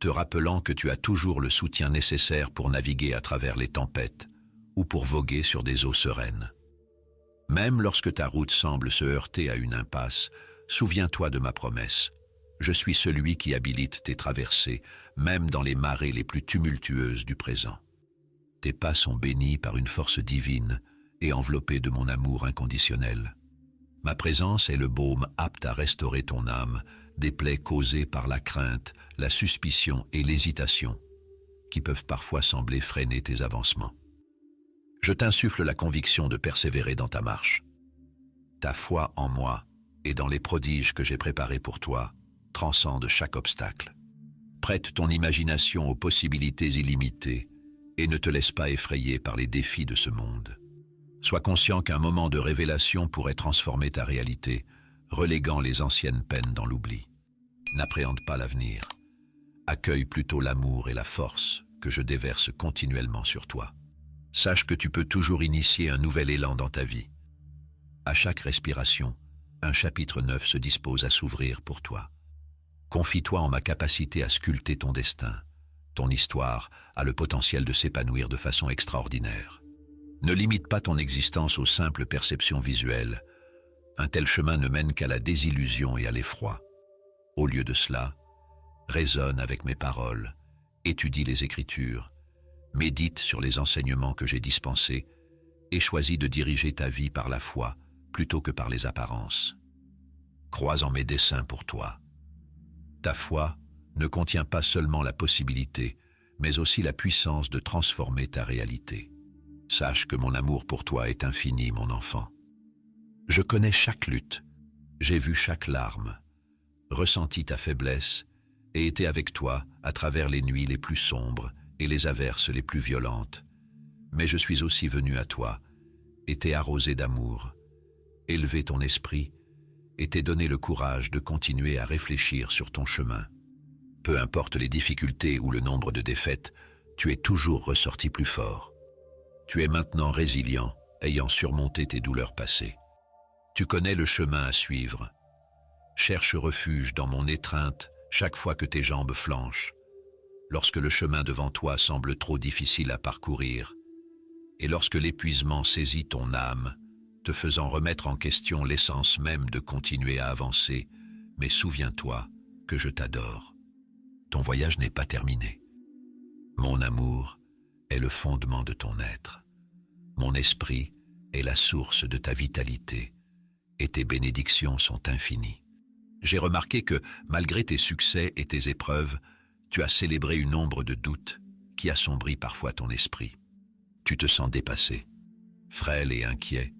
te rappelant que tu as toujours le soutien nécessaire pour naviguer à travers les tempêtes ou pour voguer sur des eaux sereines. Même lorsque ta route semble se heurter à une impasse, souviens-toi de ma promesse. Je suis celui qui habilite tes traversées, même dans les marées les plus tumultueuses du présent. Tes pas sont bénis par une force divine et enveloppé de mon amour inconditionnel. Ma présence est le baume apte à restaurer ton âme des plaies causées par la crainte, la suspicion et l'hésitation, qui peuvent parfois sembler freiner tes avancements. Je t'insuffle la conviction de persévérer dans ta marche. Ta foi en moi et dans les prodiges que j'ai préparés pour toi transcende chaque obstacle. Prête ton imagination aux possibilités illimitées et ne te laisse pas effrayer par les défis de ce monde. Sois conscient qu'un moment de révélation pourrait transformer ta réalité, reléguant les anciennes peines dans l'oubli. N'appréhende pas l'avenir. Accueille plutôt l'amour et la force que je déverse continuellement sur toi. Sache que tu peux toujours initier un nouvel élan dans ta vie. À chaque respiration, un chapitre neuf se dispose à s'ouvrir pour toi. Confie-toi en ma capacité à sculpter ton destin. Ton histoire a le potentiel de s'épanouir de façon extraordinaire. Ne limite pas ton existence aux simples perceptions visuelles. Un tel chemin ne mène qu'à la désillusion et à l'effroi. Au lieu de cela, raisonne avec mes paroles, étudie les Écritures, médite sur les enseignements que j'ai dispensés et choisis de diriger ta vie par la foi plutôt que par les apparences. Crois en mes desseins pour toi. Ta foi ne contient pas seulement la possibilité, mais aussi la puissance de transformer ta réalité. Sache que mon amour pour toi est infini, mon enfant. Je connais chaque lutte, j'ai vu chaque larme, ressenti ta faiblesse et été avec toi à travers les nuits les plus sombres et les averses les plus violentes. Mais je suis aussi venu à toi et t'ai arrosé d'amour, élevé ton esprit et t'ai donné le courage de continuer à réfléchir sur ton chemin. Peu importe les difficultés ou le nombre de défaites, tu es toujours ressorti plus fort. Tu es maintenant résilient, ayant surmonté tes douleurs passées. Tu connais le chemin à suivre. Cherche refuge dans mon étreinte chaque fois que tes jambes flanchent, lorsque le chemin devant toi semble trop difficile à parcourir, et lorsque l'épuisement saisit ton âme, te faisant remettre en question l'essence même de continuer à avancer, mais souviens-toi que je t'adore. Ton voyage n'est pas terminé. Mon amour, est le fondement de ton être. Mon esprit est la source de ta vitalité, et tes bénédictions sont infinies. J'ai remarqué que, malgré tes succès et tes épreuves, tu as célébré une ombre de doute qui assombrit parfois ton esprit. Tu te sens dépassé, frêle et inquiet.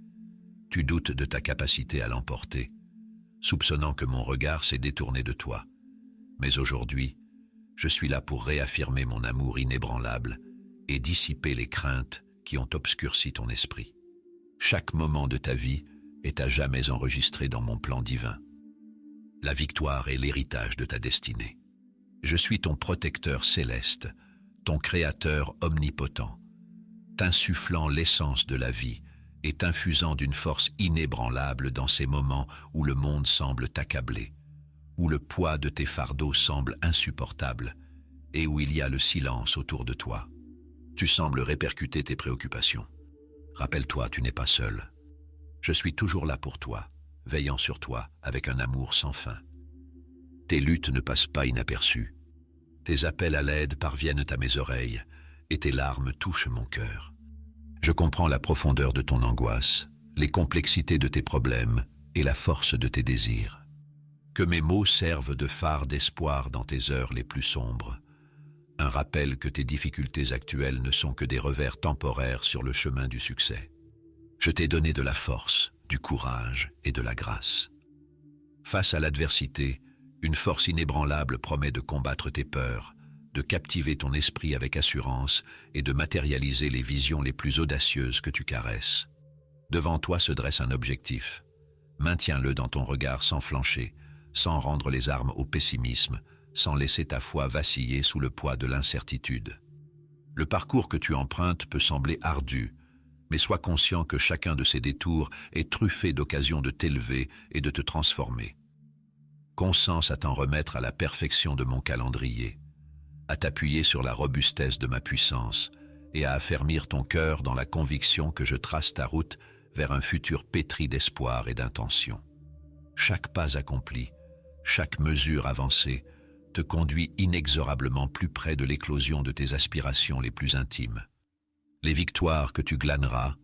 Tu doutes de ta capacité à l'emporter, soupçonnant que mon regard s'est détourné de toi. Mais aujourd'hui, je suis là pour réaffirmer mon amour inébranlable et dissiper les craintes qui ont obscurci ton esprit. Chaque moment de ta vie est à jamais enregistré dans mon plan divin. La victoire est l'héritage de ta destinée. Je suis ton protecteur céleste, ton créateur omnipotent, t'insufflant l'essence de la vie et t'infusant d'une force inébranlable dans ces moments où le monde semble t'accabler, où le poids de tes fardeaux semble insupportable et où il y a le silence autour de toi. Tu sembles répercuter tes préoccupations. Rappelle-toi, tu n'es pas seul. Je suis toujours là pour toi, veillant sur toi avec un amour sans fin. Tes luttes ne passent pas inaperçues. Tes appels à l'aide parviennent à mes oreilles et tes larmes touchent mon cœur. Je comprends la profondeur de ton angoisse, les complexités de tes problèmes et la force de tes désirs. Que mes mots servent de phare d'espoir dans tes heures les plus sombres un rappel que tes difficultés actuelles ne sont que des revers temporaires sur le chemin du succès. Je t'ai donné de la force, du courage et de la grâce. Face à l'adversité, une force inébranlable promet de combattre tes peurs, de captiver ton esprit avec assurance et de matérialiser les visions les plus audacieuses que tu caresses. Devant toi se dresse un objectif. Maintiens-le dans ton regard sans flancher, sans rendre les armes au pessimisme, sans laisser ta foi vaciller sous le poids de l'incertitude. Le parcours que tu empruntes peut sembler ardu, mais sois conscient que chacun de ces détours est truffé d'occasions de t'élever et de te transformer. Consens à t'en remettre à la perfection de mon calendrier, à t'appuyer sur la robustesse de ma puissance et à affermir ton cœur dans la conviction que je trace ta route vers un futur pétri d'espoir et d'intention. Chaque pas accompli, chaque mesure avancée te conduit inexorablement plus près de l'éclosion de tes aspirations les plus intimes. Les victoires que tu glaneras,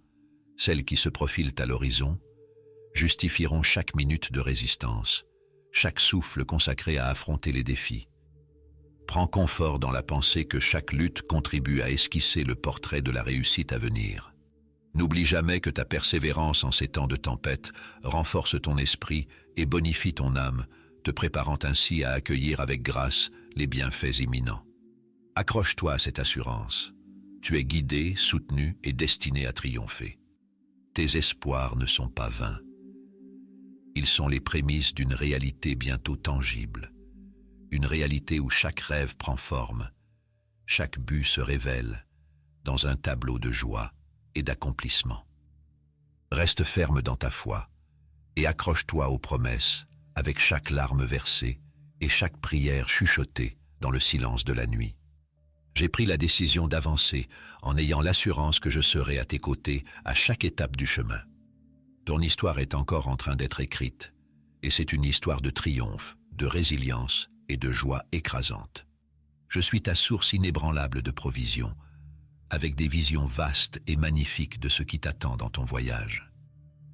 celles qui se profilent à l'horizon, justifieront chaque minute de résistance, chaque souffle consacré à affronter les défis. Prends confort dans la pensée que chaque lutte contribue à esquisser le portrait de la réussite à venir. N'oublie jamais que ta persévérance en ces temps de tempête renforce ton esprit et bonifie ton âme te préparant ainsi à accueillir avec grâce les bienfaits imminents. Accroche-toi à cette assurance. Tu es guidé, soutenu et destiné à triompher. Tes espoirs ne sont pas vains. Ils sont les prémices d'une réalité bientôt tangible, une réalité où chaque rêve prend forme, chaque but se révèle dans un tableau de joie et d'accomplissement. Reste ferme dans ta foi et accroche-toi aux promesses avec chaque larme versée et chaque prière chuchotée dans le silence de la nuit. J'ai pris la décision d'avancer en ayant l'assurance que je serai à tes côtés à chaque étape du chemin. Ton histoire est encore en train d'être écrite, et c'est une histoire de triomphe, de résilience et de joie écrasante. Je suis ta source inébranlable de provisions, avec des visions vastes et magnifiques de ce qui t'attend dans ton voyage.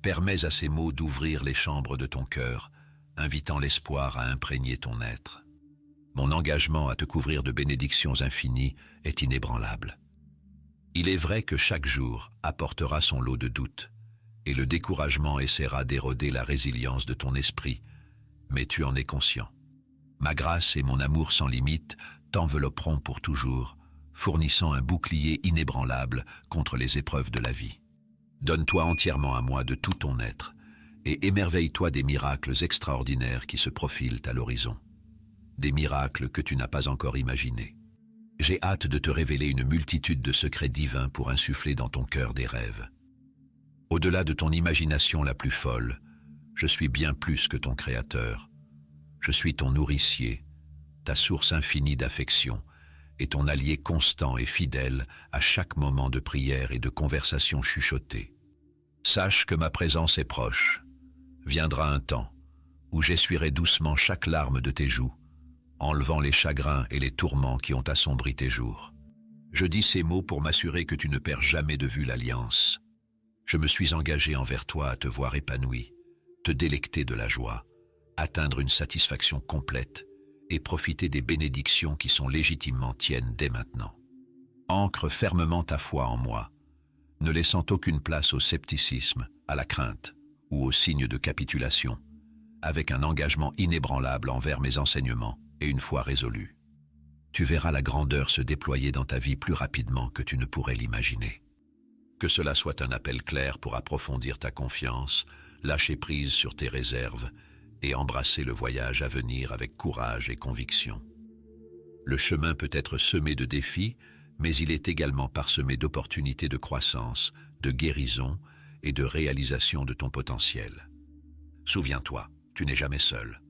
Permets à ces mots d'ouvrir les chambres de ton cœur, invitant l'espoir à imprégner ton être. Mon engagement à te couvrir de bénédictions infinies est inébranlable. Il est vrai que chaque jour apportera son lot de doutes, et le découragement essaiera d'éroder la résilience de ton esprit, mais tu en es conscient. Ma grâce et mon amour sans limite t'envelopperont pour toujours, fournissant un bouclier inébranlable contre les épreuves de la vie. Donne-toi entièrement à moi de tout ton être, et émerveille-toi des miracles extraordinaires qui se profilent à l'horizon, des miracles que tu n'as pas encore imaginés. J'ai hâte de te révéler une multitude de secrets divins pour insuffler dans ton cœur des rêves. Au-delà de ton imagination la plus folle, je suis bien plus que ton Créateur. Je suis ton nourricier, ta source infinie d'affection, et ton allié constant et fidèle à chaque moment de prière et de conversation chuchotée. Sache que ma présence est proche, viendra un temps où j'essuierai doucement chaque larme de tes joues, enlevant les chagrins et les tourments qui ont assombri tes jours. Je dis ces mots pour m'assurer que tu ne perds jamais de vue l'alliance. Je me suis engagé envers toi à te voir épanoui, te délecter de la joie, atteindre une satisfaction complète et profiter des bénédictions qui sont légitimement tiennes dès maintenant. Ancre fermement ta foi en moi, ne laissant aucune place au scepticisme, à la crainte, ou au signe de capitulation, avec un engagement inébranlable envers mes enseignements et une foi résolue. Tu verras la grandeur se déployer dans ta vie plus rapidement que tu ne pourrais l'imaginer. Que cela soit un appel clair pour approfondir ta confiance, lâcher prise sur tes réserves et embrasser le voyage à venir avec courage et conviction. Le chemin peut être semé de défis, mais il est également parsemé d'opportunités de croissance, de guérison et de réalisation de ton potentiel. Souviens-toi, tu n'es jamais seul.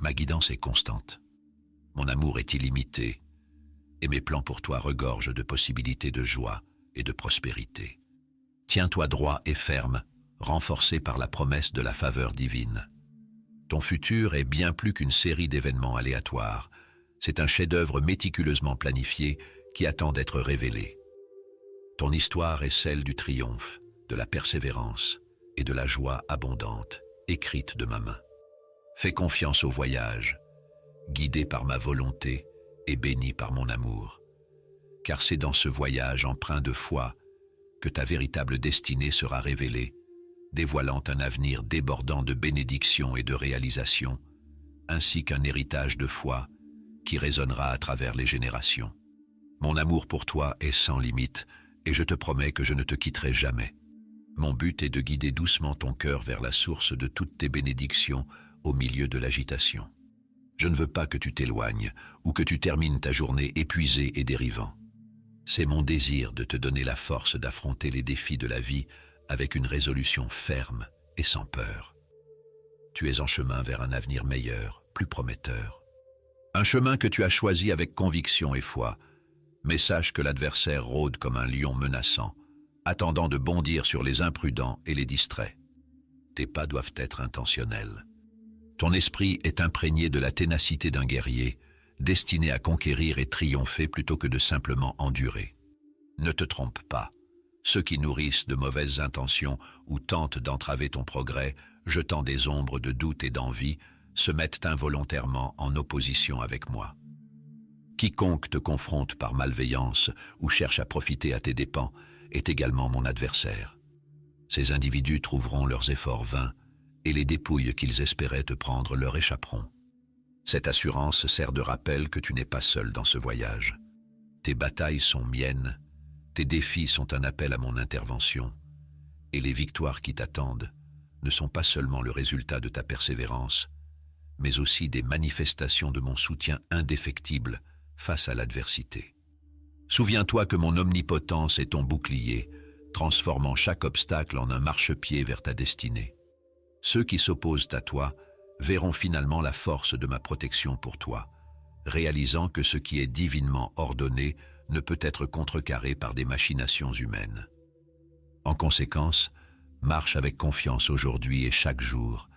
Ma guidance est constante. Mon amour est illimité, et mes plans pour toi regorgent de possibilités de joie et de prospérité. Tiens-toi droit et ferme, renforcé par la promesse de la faveur divine. Ton futur est bien plus qu'une série d'événements aléatoires, c'est un chef-d'œuvre méticuleusement planifié qui attend d'être révélé. Ton histoire est celle du triomphe, de la persévérance et de la joie abondante, écrite de ma main. Fais confiance au voyage, guidé par ma volonté et béni par mon amour, car c'est dans ce voyage empreint de foi que ta véritable destinée sera révélée, dévoilant un avenir débordant de bénédictions et de réalisations, ainsi qu'un héritage de foi qui résonnera à travers les générations. Mon amour pour toi est sans limite, et je te promets que je ne te quitterai jamais. Mon but est de guider doucement ton cœur vers la source de toutes tes bénédictions au milieu de l'agitation. Je ne veux pas que tu t'éloignes ou que tu termines ta journée épuisée et dérivant. C'est mon désir de te donner la force d'affronter les défis de la vie avec une résolution ferme et sans peur. Tu es en chemin vers un avenir meilleur, plus prometteur. Un chemin que tu as choisi avec conviction et foi, mais sache que l'adversaire rôde comme un lion menaçant, attendant de bondir sur les imprudents et les distraits. Tes pas doivent être intentionnels. Ton esprit est imprégné de la ténacité d'un guerrier, destiné à conquérir et triompher plutôt que de simplement endurer. Ne te trompe pas. Ceux qui nourrissent de mauvaises intentions ou tentent d'entraver ton progrès, jetant des ombres de doute et d'envie, se mettent involontairement en opposition avec moi. Quiconque te confronte par malveillance ou cherche à profiter à tes dépens est également mon adversaire. Ces individus trouveront leurs efforts vains, et les dépouilles qu'ils espéraient te prendre leur échapperont. Cette assurance sert de rappel que tu n'es pas seul dans ce voyage. Tes batailles sont miennes, tes défis sont un appel à mon intervention, et les victoires qui t'attendent ne sont pas seulement le résultat de ta persévérance, mais aussi des manifestations de mon soutien indéfectible face à l'adversité. Souviens-toi que mon omnipotence est ton bouclier, transformant chaque obstacle en un marchepied vers ta destinée. Ceux qui s'opposent à toi verront finalement la force de ma protection pour toi, réalisant que ce qui est divinement ordonné ne peut être contrecarré par des machinations humaines. En conséquence, marche avec confiance aujourd'hui et chaque jour,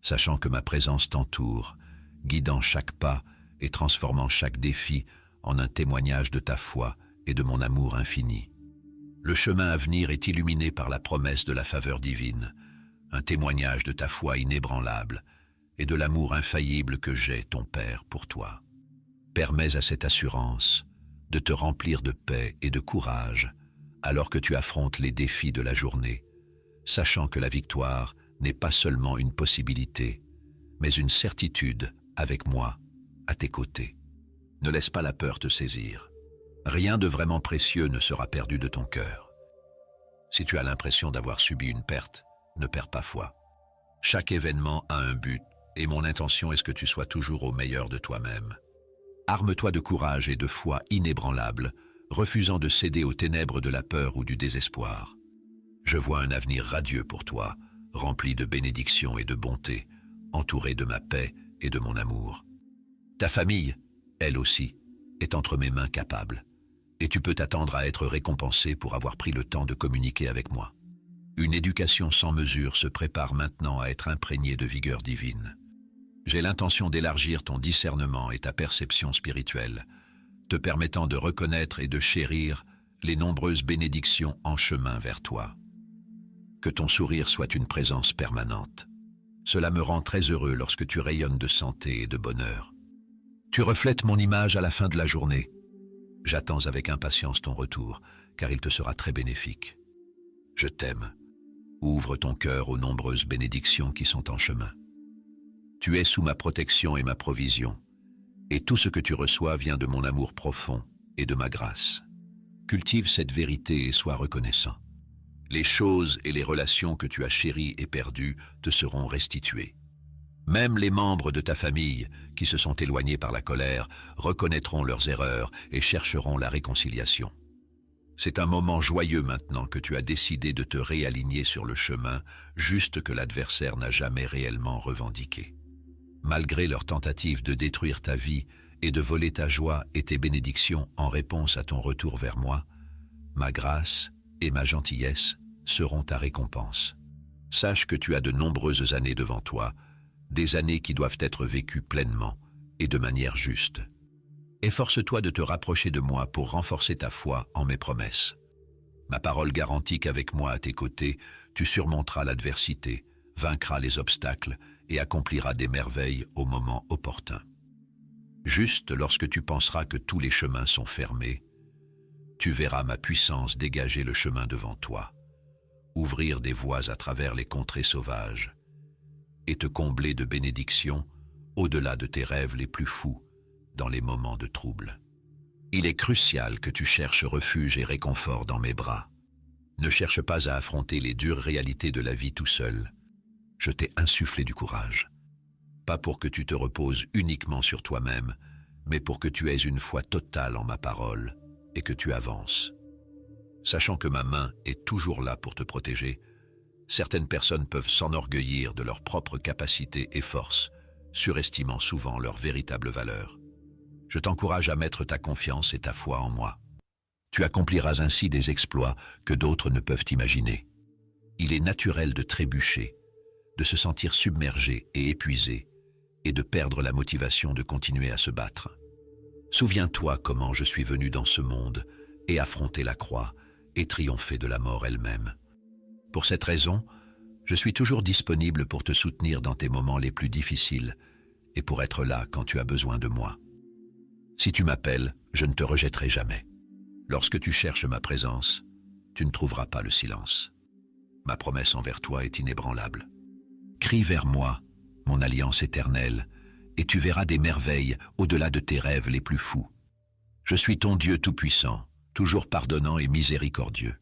sachant que ma présence t'entoure, guidant chaque pas et transformant chaque défi en un témoignage de ta foi et de mon amour infini. Le chemin à venir est illuminé par la promesse de la faveur divine, un témoignage de ta foi inébranlable et de l'amour infaillible que j'ai, ton Père, pour toi. Permets à cette assurance de te remplir de paix et de courage alors que tu affrontes les défis de la journée, sachant que la victoire n'est pas seulement une possibilité, mais une certitude avec moi, à tes côtés. Ne laisse pas la peur te saisir. Rien de vraiment précieux ne sera perdu de ton cœur. Si tu as l'impression d'avoir subi une perte, ne perds pas foi. Chaque événement a un but, et mon intention est que tu sois toujours au meilleur de toi-même. Arme-toi de courage et de foi inébranlable, refusant de céder aux ténèbres de la peur ou du désespoir. Je vois un avenir radieux pour toi, rempli de bénédictions et de bonté, entouré de ma paix et de mon amour. Ta famille, elle aussi, est entre mes mains capable et tu peux t'attendre à être récompensé pour avoir pris le temps de communiquer avec moi. Une éducation sans mesure se prépare maintenant à être imprégnée de vigueur divine. J'ai l'intention d'élargir ton discernement et ta perception spirituelle, te permettant de reconnaître et de chérir les nombreuses bénédictions en chemin vers toi. Que ton sourire soit une présence permanente. Cela me rend très heureux lorsque tu rayonnes de santé et de bonheur. Tu reflètes mon image à la fin de la journée. J'attends avec impatience ton retour, car il te sera très bénéfique. Je t'aime. Ouvre ton cœur aux nombreuses bénédictions qui sont en chemin. Tu es sous ma protection et ma provision, et tout ce que tu reçois vient de mon amour profond et de ma grâce. Cultive cette vérité et sois reconnaissant. Les choses et les relations que tu as chéries et perdues te seront restituées. Même les membres de ta famille, qui se sont éloignés par la colère, reconnaîtront leurs erreurs et chercheront la réconciliation. C'est un moment joyeux maintenant que tu as décidé de te réaligner sur le chemin juste que l'adversaire n'a jamais réellement revendiqué. Malgré leur tentative de détruire ta vie et de voler ta joie et tes bénédictions en réponse à ton retour vers moi, ma grâce et ma gentillesse seront ta récompense. Sache que tu as de nombreuses années devant toi des années qui doivent être vécues pleinement et de manière juste. Efforce-toi de te rapprocher de moi pour renforcer ta foi en mes promesses. Ma parole garantit qu'avec moi à tes côtés, tu surmonteras l'adversité, vaincras les obstacles et accompliras des merveilles au moment opportun. Juste lorsque tu penseras que tous les chemins sont fermés, tu verras ma puissance dégager le chemin devant toi, ouvrir des voies à travers les contrées sauvages et te combler de bénédictions au-delà de tes rêves les plus fous dans les moments de trouble. Il est crucial que tu cherches refuge et réconfort dans mes bras. Ne cherche pas à affronter les dures réalités de la vie tout seul. Je t'ai insufflé du courage. Pas pour que tu te reposes uniquement sur toi-même, mais pour que tu aies une foi totale en ma parole et que tu avances. Sachant que ma main est toujours là pour te protéger, certaines personnes peuvent s'enorgueillir de leurs propres capacités et forces, surestimant souvent leur véritable valeur. Je t'encourage à mettre ta confiance et ta foi en moi. Tu accompliras ainsi des exploits que d'autres ne peuvent imaginer. Il est naturel de trébucher, de se sentir submergé et épuisé, et de perdre la motivation de continuer à se battre. Souviens-toi comment je suis venu dans ce monde et affronter la croix et triompher de la mort elle-même. Pour cette raison, je suis toujours disponible pour te soutenir dans tes moments les plus difficiles et pour être là quand tu as besoin de moi. Si tu m'appelles, je ne te rejetterai jamais. Lorsque tu cherches ma présence, tu ne trouveras pas le silence. Ma promesse envers toi est inébranlable. Crie vers moi, mon alliance éternelle, et tu verras des merveilles au-delà de tes rêves les plus fous. Je suis ton Dieu tout-puissant, toujours pardonnant et miséricordieux.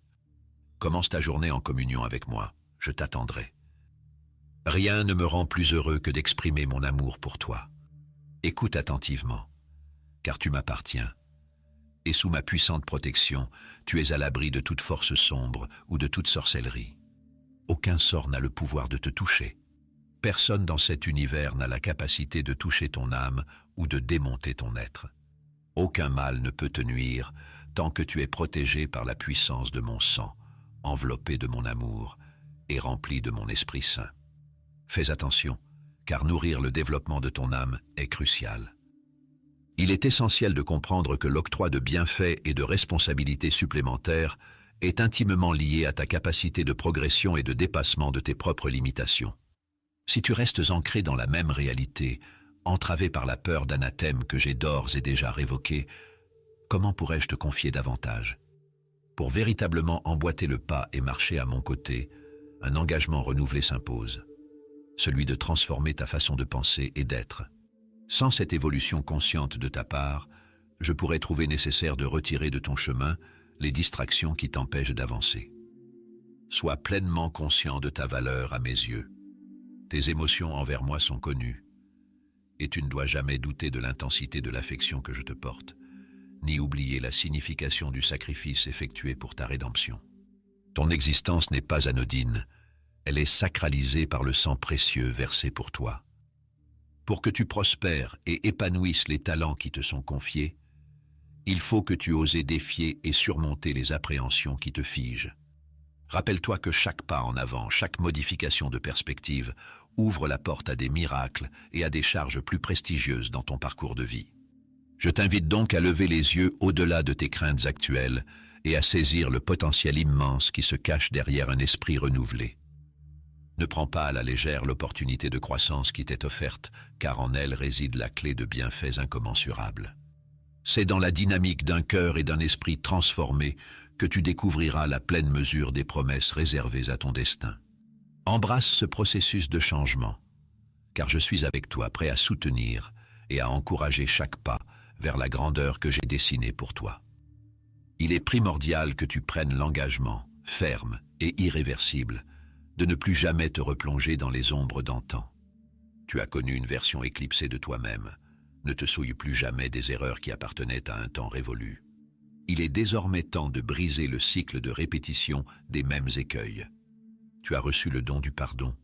Commence ta journée en communion avec moi, je t'attendrai. Rien ne me rend plus heureux que d'exprimer mon amour pour toi. Écoute attentivement, car tu m'appartiens. Et sous ma puissante protection, tu es à l'abri de toute force sombre ou de toute sorcellerie. Aucun sort n'a le pouvoir de te toucher. Personne dans cet univers n'a la capacité de toucher ton âme ou de démonter ton être. Aucun mal ne peut te nuire tant que tu es protégé par la puissance de mon sang enveloppé de mon amour et rempli de mon Esprit Saint. Fais attention, car nourrir le développement de ton âme est crucial. Il est essentiel de comprendre que l'octroi de bienfaits et de responsabilités supplémentaires est intimement lié à ta capacité de progression et de dépassement de tes propres limitations. Si tu restes ancré dans la même réalité, entravé par la peur d'anathème que j'ai d'ores et déjà révoqué, comment pourrais-je te confier davantage pour véritablement emboîter le pas et marcher à mon côté, un engagement renouvelé s'impose, celui de transformer ta façon de penser et d'être. Sans cette évolution consciente de ta part, je pourrais trouver nécessaire de retirer de ton chemin les distractions qui t'empêchent d'avancer. Sois pleinement conscient de ta valeur à mes yeux. Tes émotions envers moi sont connues, et tu ne dois jamais douter de l'intensité de l'affection que je te porte ni oublier la signification du sacrifice effectué pour ta rédemption. Ton existence n'est pas anodine, elle est sacralisée par le sang précieux versé pour toi. Pour que tu prospères et épanouisses les talents qui te sont confiés, il faut que tu oses défier et surmonter les appréhensions qui te figent. Rappelle-toi que chaque pas en avant, chaque modification de perspective ouvre la porte à des miracles et à des charges plus prestigieuses dans ton parcours de vie. Je t'invite donc à lever les yeux au-delà de tes craintes actuelles et à saisir le potentiel immense qui se cache derrière un esprit renouvelé. Ne prends pas à la légère l'opportunité de croissance qui t'est offerte, car en elle réside la clé de bienfaits incommensurables. C'est dans la dynamique d'un cœur et d'un esprit transformé que tu découvriras la pleine mesure des promesses réservées à ton destin. Embrasse ce processus de changement, car je suis avec toi prêt à soutenir et à encourager chaque pas vers la grandeur que j'ai dessinée pour toi. Il est primordial que tu prennes l'engagement, ferme et irréversible, de ne plus jamais te replonger dans les ombres d'antan. Tu as connu une version éclipsée de toi-même. Ne te souille plus jamais des erreurs qui appartenaient à un temps révolu. Il est désormais temps de briser le cycle de répétition des mêmes écueils. Tu as reçu le don du pardon,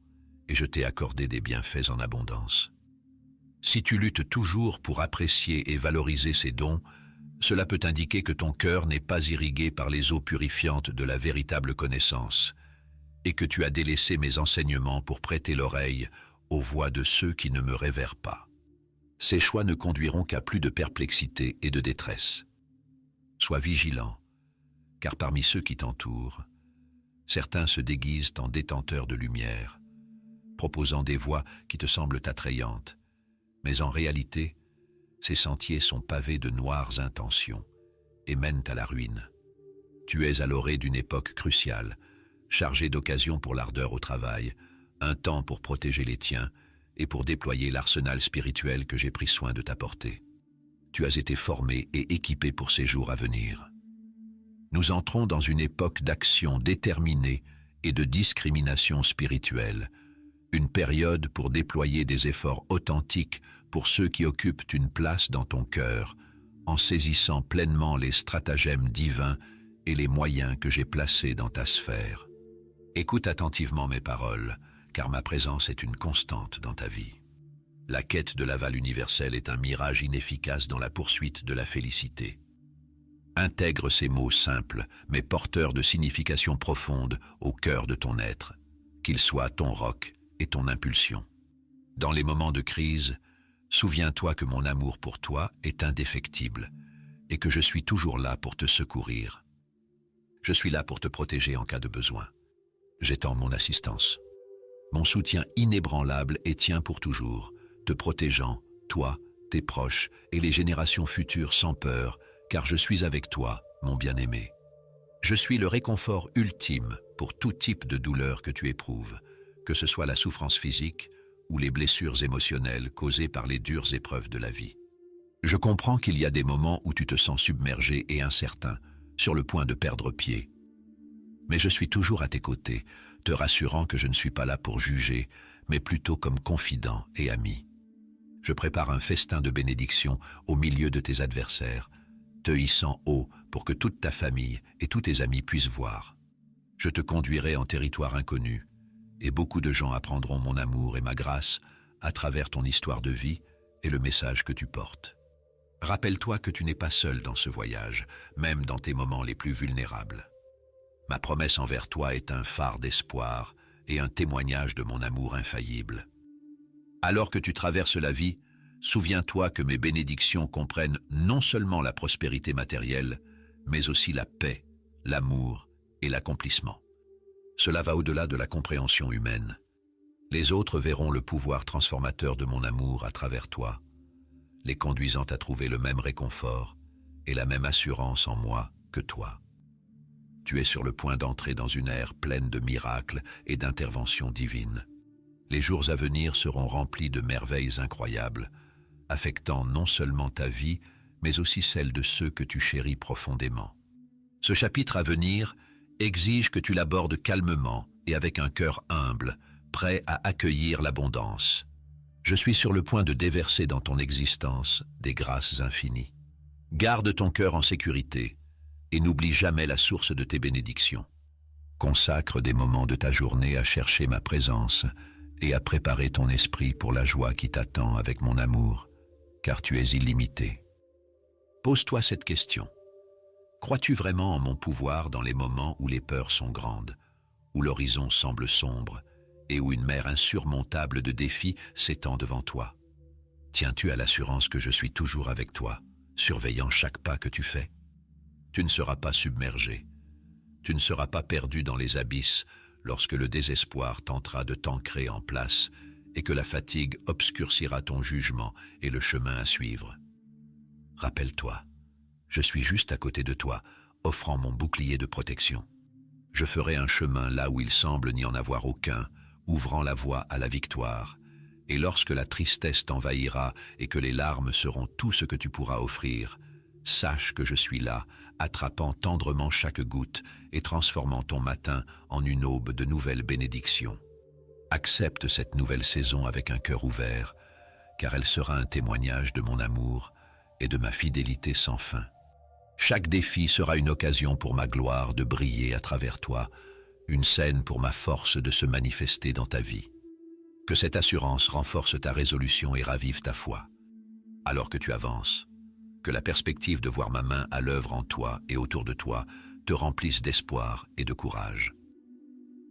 et je t'ai accordé des bienfaits en abondance. Si tu luttes toujours pour apprécier et valoriser ces dons, cela peut indiquer que ton cœur n'est pas irrigué par les eaux purifiantes de la véritable connaissance, et que tu as délaissé mes enseignements pour prêter l'oreille aux voix de ceux qui ne me révèrent pas. Ces choix ne conduiront qu'à plus de perplexité et de détresse. Sois vigilant, car parmi ceux qui t'entourent, certains se déguisent en détenteurs de lumière, proposant des voix qui te semblent attrayantes, mais en réalité, ces sentiers sont pavés de noires intentions et mènent à la ruine. Tu es à l'orée d'une époque cruciale, chargée d'occasions pour l'ardeur au travail, un temps pour protéger les tiens et pour déployer l'arsenal spirituel que j'ai pris soin de t'apporter. Tu as été formé et équipé pour ces jours à venir. Nous entrons dans une époque d'action déterminée et de discrimination spirituelle, une période pour déployer des efforts authentiques pour ceux qui occupent une place dans ton cœur, en saisissant pleinement les stratagèmes divins et les moyens que j'ai placés dans ta sphère. Écoute attentivement mes paroles, car ma présence est une constante dans ta vie. La quête de l'aval universel est un mirage inefficace dans la poursuite de la félicité. Intègre ces mots simples, mais porteurs de significations profondes, au cœur de ton être, qu'ils soient ton roc, et ton impulsion. Dans les moments de crise, souviens-toi que mon amour pour toi est indéfectible et que je suis toujours là pour te secourir. Je suis là pour te protéger en cas de besoin. J'étends mon assistance. Mon soutien inébranlable est tien pour toujours, te protégeant, toi, tes proches et les générations futures sans peur, car je suis avec toi, mon bien-aimé. Je suis le réconfort ultime pour tout type de douleur que tu éprouves, que ce soit la souffrance physique ou les blessures émotionnelles causées par les dures épreuves de la vie. Je comprends qu'il y a des moments où tu te sens submergé et incertain, sur le point de perdre pied. Mais je suis toujours à tes côtés, te rassurant que je ne suis pas là pour juger, mais plutôt comme confident et ami. Je prépare un festin de bénédiction au milieu de tes adversaires, te hissant haut pour que toute ta famille et tous tes amis puissent voir. Je te conduirai en territoire inconnu, et beaucoup de gens apprendront mon amour et ma grâce à travers ton histoire de vie et le message que tu portes. Rappelle-toi que tu n'es pas seul dans ce voyage, même dans tes moments les plus vulnérables. Ma promesse envers toi est un phare d'espoir et un témoignage de mon amour infaillible. Alors que tu traverses la vie, souviens-toi que mes bénédictions comprennent non seulement la prospérité matérielle, mais aussi la paix, l'amour et l'accomplissement. Cela va au-delà de la compréhension humaine. Les autres verront le pouvoir transformateur de mon amour à travers toi, les conduisant à trouver le même réconfort et la même assurance en moi que toi. Tu es sur le point d'entrer dans une ère pleine de miracles et d'interventions divines. Les jours à venir seront remplis de merveilles incroyables, affectant non seulement ta vie, mais aussi celle de ceux que tu chéris profondément. Ce chapitre à venir exige que tu l'abordes calmement et avec un cœur humble, prêt à accueillir l'abondance. Je suis sur le point de déverser dans ton existence des grâces infinies. Garde ton cœur en sécurité et n'oublie jamais la source de tes bénédictions. Consacre des moments de ta journée à chercher ma présence et à préparer ton esprit pour la joie qui t'attend avec mon amour, car tu es illimité. Pose-toi cette question. Crois-tu vraiment en mon pouvoir dans les moments où les peurs sont grandes, où l'horizon semble sombre et où une mer insurmontable de défis s'étend devant toi Tiens-tu à l'assurance que je suis toujours avec toi, surveillant chaque pas que tu fais Tu ne seras pas submergé. Tu ne seras pas perdu dans les abysses lorsque le désespoir tentera de t'ancrer en place et que la fatigue obscurcira ton jugement et le chemin à suivre. Rappelle-toi, je suis juste à côté de toi, offrant mon bouclier de protection. Je ferai un chemin là où il semble n'y en avoir aucun, ouvrant la voie à la victoire. Et lorsque la tristesse t'envahira et que les larmes seront tout ce que tu pourras offrir, sache que je suis là, attrapant tendrement chaque goutte et transformant ton matin en une aube de nouvelles bénédictions. Accepte cette nouvelle saison avec un cœur ouvert, car elle sera un témoignage de mon amour et de ma fidélité sans fin. Chaque défi sera une occasion pour ma gloire de briller à travers toi, une scène pour ma force de se manifester dans ta vie. Que cette assurance renforce ta résolution et ravive ta foi. Alors que tu avances, que la perspective de voir ma main à l'œuvre en toi et autour de toi te remplisse d'espoir et de courage.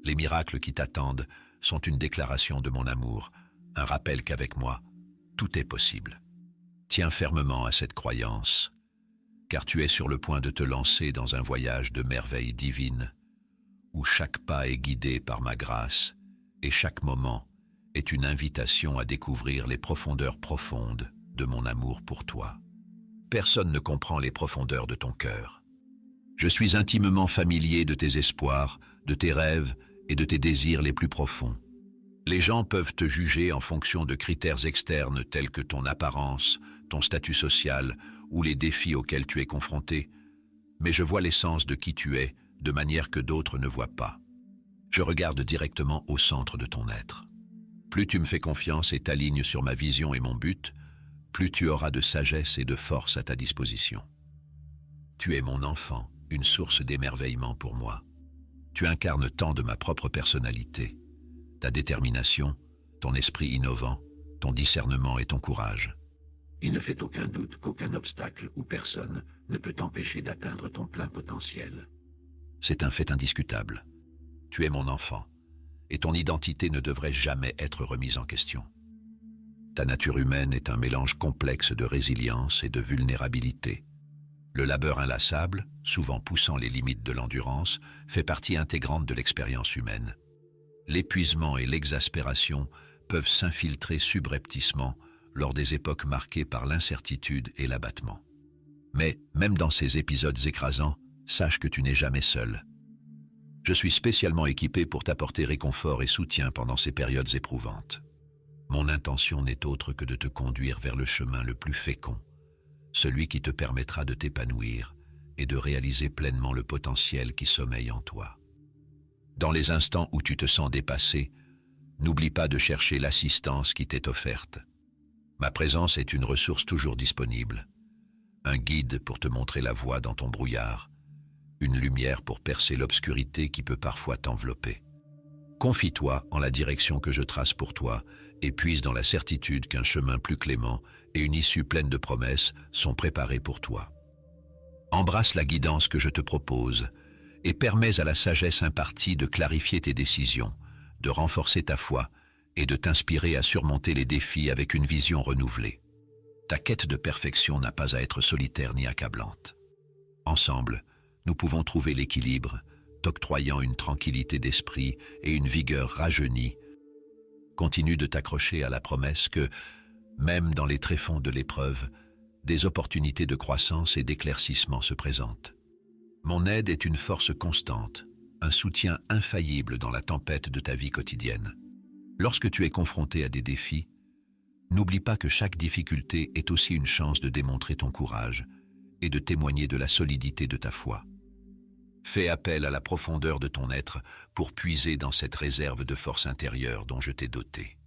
Les miracles qui t'attendent sont une déclaration de mon amour, un rappel qu'avec moi, tout est possible. Tiens fermement à cette croyance car tu es sur le point de te lancer dans un voyage de merveilles divines, où chaque pas est guidé par ma grâce, et chaque moment est une invitation à découvrir les profondeurs profondes de mon amour pour toi. Personne ne comprend les profondeurs de ton cœur. Je suis intimement familier de tes espoirs, de tes rêves et de tes désirs les plus profonds. Les gens peuvent te juger en fonction de critères externes tels que ton apparence, ton statut social ou les défis auxquels tu es confronté, mais je vois l'essence de qui tu es de manière que d'autres ne voient pas. Je regarde directement au centre de ton être. Plus tu me fais confiance et t'alignes sur ma vision et mon but, plus tu auras de sagesse et de force à ta disposition. Tu es mon enfant, une source d'émerveillement pour moi. Tu incarnes tant de ma propre personnalité, ta détermination, ton esprit innovant, ton discernement et ton courage. Il ne fait aucun doute qu'aucun obstacle ou personne ne peut t'empêcher d'atteindre ton plein potentiel. C'est un fait indiscutable. Tu es mon enfant, et ton identité ne devrait jamais être remise en question. Ta nature humaine est un mélange complexe de résilience et de vulnérabilité. Le labeur inlassable, souvent poussant les limites de l'endurance, fait partie intégrante de l'expérience humaine. L'épuisement et l'exaspération peuvent s'infiltrer subrepticement lors des époques marquées par l'incertitude et l'abattement. Mais même dans ces épisodes écrasants, sache que tu n'es jamais seul. Je suis spécialement équipé pour t'apporter réconfort et soutien pendant ces périodes éprouvantes. Mon intention n'est autre que de te conduire vers le chemin le plus fécond, celui qui te permettra de t'épanouir et de réaliser pleinement le potentiel qui sommeille en toi. Dans les instants où tu te sens dépassé, n'oublie pas de chercher l'assistance qui t'est offerte. Ma présence est une ressource toujours disponible. Un guide pour te montrer la voie dans ton brouillard. Une lumière pour percer l'obscurité qui peut parfois t'envelopper. Confie-toi en la direction que je trace pour toi et puise dans la certitude qu'un chemin plus clément et une issue pleine de promesses sont préparés pour toi. Embrasse la guidance que je te propose et permets à la sagesse impartie de clarifier tes décisions, de renforcer ta foi et de t'inspirer à surmonter les défis avec une vision renouvelée. Ta quête de perfection n'a pas à être solitaire ni accablante. Ensemble, nous pouvons trouver l'équilibre, t'octroyant une tranquillité d'esprit et une vigueur rajeunie. Continue de t'accrocher à la promesse que, même dans les tréfonds de l'épreuve, des opportunités de croissance et d'éclaircissement se présentent. Mon aide est une force constante, un soutien infaillible dans la tempête de ta vie quotidienne. Lorsque tu es confronté à des défis, n'oublie pas que chaque difficulté est aussi une chance de démontrer ton courage et de témoigner de la solidité de ta foi. Fais appel à la profondeur de ton être pour puiser dans cette réserve de force intérieure dont je t'ai doté.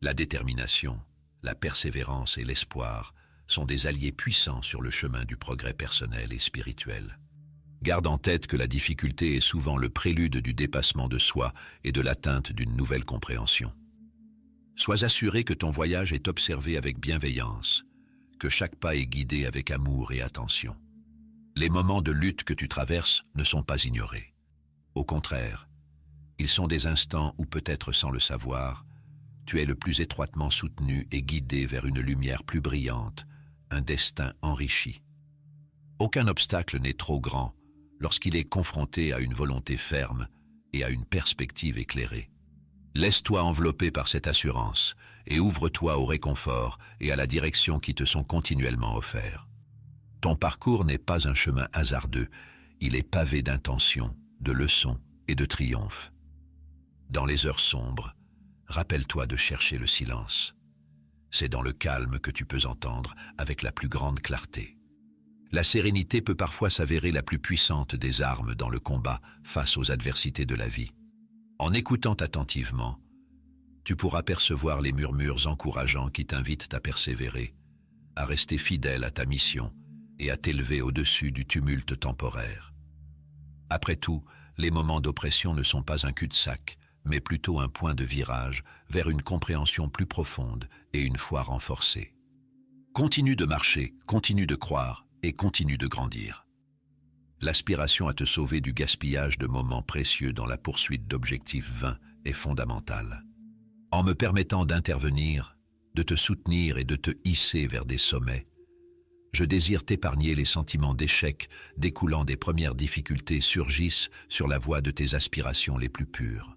La détermination, la persévérance et l'espoir sont des alliés puissants sur le chemin du progrès personnel et spirituel. Garde en tête que la difficulté est souvent le prélude du dépassement de soi et de l'atteinte d'une nouvelle compréhension. Sois assuré que ton voyage est observé avec bienveillance, que chaque pas est guidé avec amour et attention. Les moments de lutte que tu traverses ne sont pas ignorés. Au contraire, ils sont des instants où peut-être sans le savoir, tu es le plus étroitement soutenu et guidé vers une lumière plus brillante, un destin enrichi. Aucun obstacle n'est trop grand lorsqu'il est confronté à une volonté ferme et à une perspective éclairée. Laisse-toi envelopper par cette assurance et ouvre-toi au réconfort et à la direction qui te sont continuellement offerts. Ton parcours n'est pas un chemin hasardeux, il est pavé d'intentions, de leçons et de triomphes. Dans les heures sombres, rappelle-toi de chercher le silence. C'est dans le calme que tu peux entendre avec la plus grande clarté. La sérénité peut parfois s'avérer la plus puissante des armes dans le combat face aux adversités de la vie. En écoutant attentivement, tu pourras percevoir les murmures encourageants qui t'invitent à persévérer, à rester fidèle à ta mission et à t'élever au-dessus du tumulte temporaire. Après tout, les moments d'oppression ne sont pas un cul-de-sac, mais plutôt un point de virage vers une compréhension plus profonde et une foi renforcée. Continue de marcher, continue de croire, et continue de grandir. L'aspiration à te sauver du gaspillage de moments précieux dans la poursuite d'objectifs vains est fondamentale. En me permettant d'intervenir, de te soutenir et de te hisser vers des sommets, je désire t'épargner les sentiments d'échec découlant des premières difficultés surgissent sur la voie de tes aspirations les plus pures.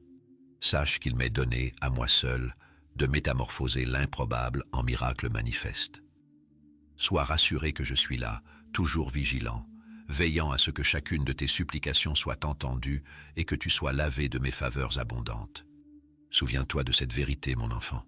Sache qu'il m'est donné, à moi seul, de métamorphoser l'improbable en miracle manifeste. Sois rassuré que je suis là, toujours vigilant, veillant à ce que chacune de tes supplications soit entendue et que tu sois lavé de mes faveurs abondantes. Souviens-toi de cette vérité, mon enfant.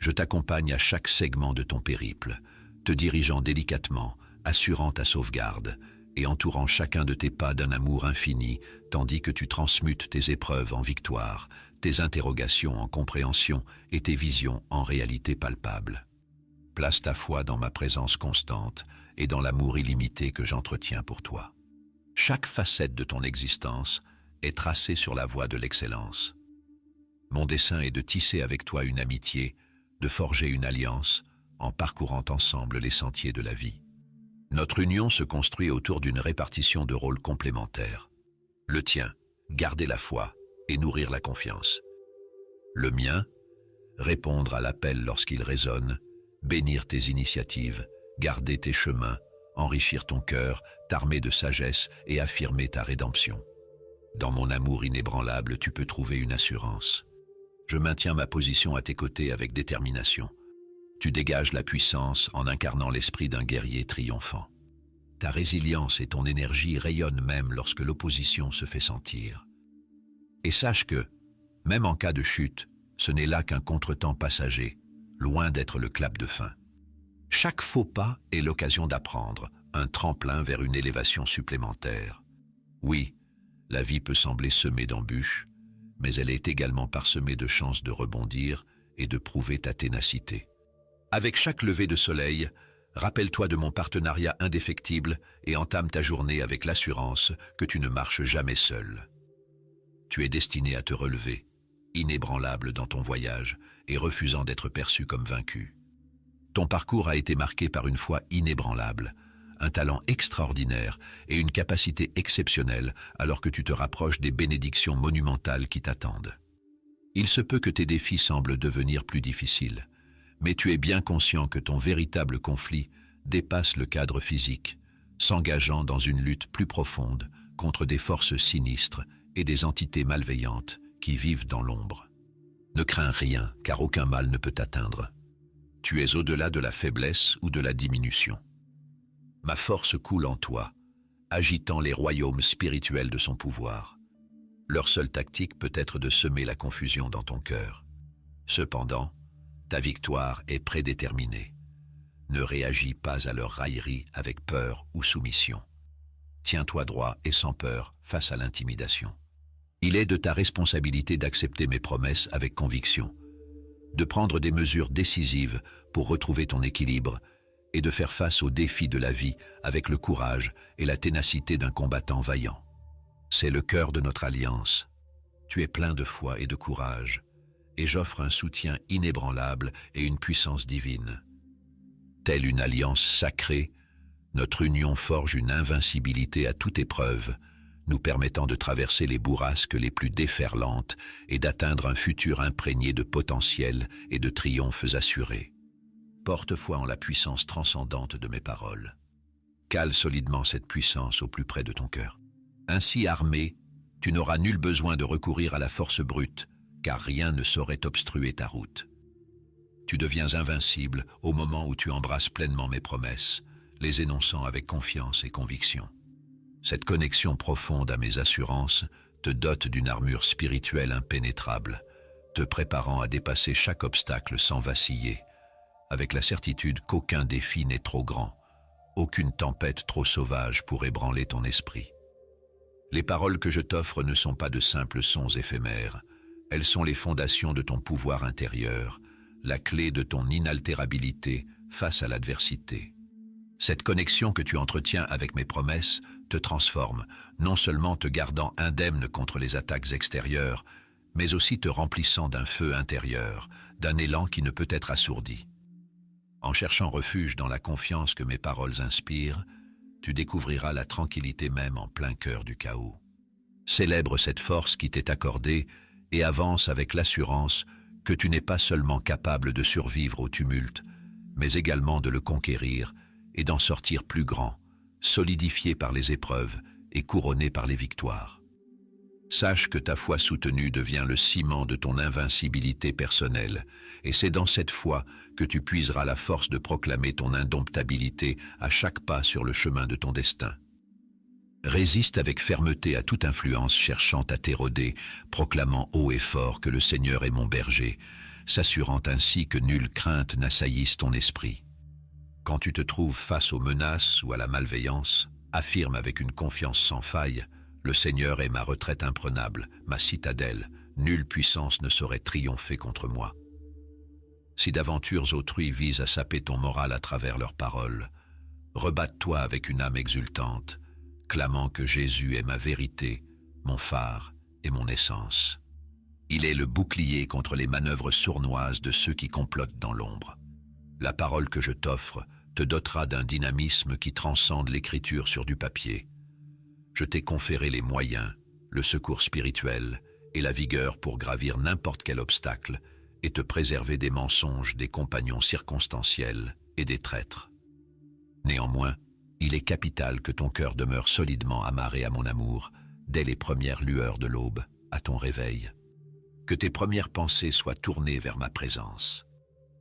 Je t'accompagne à chaque segment de ton périple, te dirigeant délicatement, assurant ta sauvegarde, et entourant chacun de tes pas d'un amour infini, tandis que tu transmutes tes épreuves en victoire, tes interrogations en compréhension et tes visions en réalité palpable place ta foi dans ma présence constante et dans l'amour illimité que j'entretiens pour toi. Chaque facette de ton existence est tracée sur la voie de l'excellence. Mon dessein est de tisser avec toi une amitié, de forger une alliance, en parcourant ensemble les sentiers de la vie. Notre union se construit autour d'une répartition de rôles complémentaires. Le tien, garder la foi et nourrir la confiance. Le mien, répondre à l'appel lorsqu'il résonne bénir tes initiatives, garder tes chemins, enrichir ton cœur, t'armer de sagesse et affirmer ta rédemption. Dans mon amour inébranlable, tu peux trouver une assurance. Je maintiens ma position à tes côtés avec détermination. Tu dégages la puissance en incarnant l'esprit d'un guerrier triomphant. Ta résilience et ton énergie rayonnent même lorsque l'opposition se fait sentir. Et sache que, même en cas de chute, ce n'est là qu'un contretemps passager, loin d'être le clap de fin. Chaque faux pas est l'occasion d'apprendre, un tremplin vers une élévation supplémentaire. Oui, la vie peut sembler semée d'embûches, mais elle est également parsemée de chances de rebondir et de prouver ta ténacité. Avec chaque lever de soleil, rappelle-toi de mon partenariat indéfectible et entame ta journée avec l'assurance que tu ne marches jamais seul. Tu es destiné à te relever, inébranlable dans ton voyage, et refusant d'être perçu comme vaincu. Ton parcours a été marqué par une foi inébranlable, un talent extraordinaire et une capacité exceptionnelle alors que tu te rapproches des bénédictions monumentales qui t'attendent. Il se peut que tes défis semblent devenir plus difficiles, mais tu es bien conscient que ton véritable conflit dépasse le cadre physique, s'engageant dans une lutte plus profonde contre des forces sinistres et des entités malveillantes qui vivent dans l'ombre. Ne crains rien, car aucun mal ne peut t'atteindre. Tu es au-delà de la faiblesse ou de la diminution. Ma force coule en toi, agitant les royaumes spirituels de son pouvoir. Leur seule tactique peut être de semer la confusion dans ton cœur. Cependant, ta victoire est prédéterminée. Ne réagis pas à leur raillerie avec peur ou soumission. Tiens-toi droit et sans peur face à l'intimidation. Il est de ta responsabilité d'accepter mes promesses avec conviction, de prendre des mesures décisives pour retrouver ton équilibre et de faire face aux défis de la vie avec le courage et la ténacité d'un combattant vaillant. C'est le cœur de notre alliance. Tu es plein de foi et de courage, et j'offre un soutien inébranlable et une puissance divine. Telle une alliance sacrée, notre union forge une invincibilité à toute épreuve, nous permettant de traverser les bourrasques les plus déferlantes et d'atteindre un futur imprégné de potentiel et de triomphes assurés. Porte foi en la puissance transcendante de mes paroles. Cale solidement cette puissance au plus près de ton cœur. Ainsi armé, tu n'auras nul besoin de recourir à la force brute, car rien ne saurait obstruer ta route. Tu deviens invincible au moment où tu embrasses pleinement mes promesses, les énonçant avec confiance et conviction. Cette connexion profonde à mes assurances te dote d'une armure spirituelle impénétrable, te préparant à dépasser chaque obstacle sans vaciller, avec la certitude qu'aucun défi n'est trop grand, aucune tempête trop sauvage pour ébranler ton esprit. Les paroles que je t'offre ne sont pas de simples sons éphémères, elles sont les fondations de ton pouvoir intérieur, la clé de ton inaltérabilité face à l'adversité. Cette connexion que tu entretiens avec mes promesses te transforme, non seulement te gardant indemne contre les attaques extérieures, mais aussi te remplissant d'un feu intérieur, d'un élan qui ne peut être assourdi. En cherchant refuge dans la confiance que mes paroles inspirent, tu découvriras la tranquillité même en plein cœur du chaos. Célèbre cette force qui t'est accordée et avance avec l'assurance que tu n'es pas seulement capable de survivre au tumulte, mais également de le conquérir et d'en sortir plus grand, solidifié par les épreuves et couronné par les victoires. Sache que ta foi soutenue devient le ciment de ton invincibilité personnelle, et c'est dans cette foi que tu puiseras la force de proclamer ton indomptabilité à chaque pas sur le chemin de ton destin. Résiste avec fermeté à toute influence cherchant à t'éroder, proclamant haut et fort que le Seigneur est mon berger, s'assurant ainsi que nulle crainte n'assaillisse ton esprit quand tu te trouves face aux menaces ou à la malveillance, affirme avec une confiance sans faille, Le Seigneur est ma retraite imprenable, ma citadelle, nulle puissance ne saurait triompher contre moi. Si d'aventures autrui visent à saper ton moral à travers leurs paroles, rebatte-toi avec une âme exultante, clamant que Jésus est ma vérité, mon phare et mon essence. Il est le bouclier contre les manœuvres sournoises de ceux qui complotent dans l'ombre. La parole que je t'offre te dotera d'un dynamisme qui transcende l'écriture sur du papier. Je t'ai conféré les moyens, le secours spirituel et la vigueur pour gravir n'importe quel obstacle et te préserver des mensonges des compagnons circonstanciels et des traîtres. Néanmoins, il est capital que ton cœur demeure solidement amarré à mon amour dès les premières lueurs de l'aube, à ton réveil. Que tes premières pensées soient tournées vers ma présence.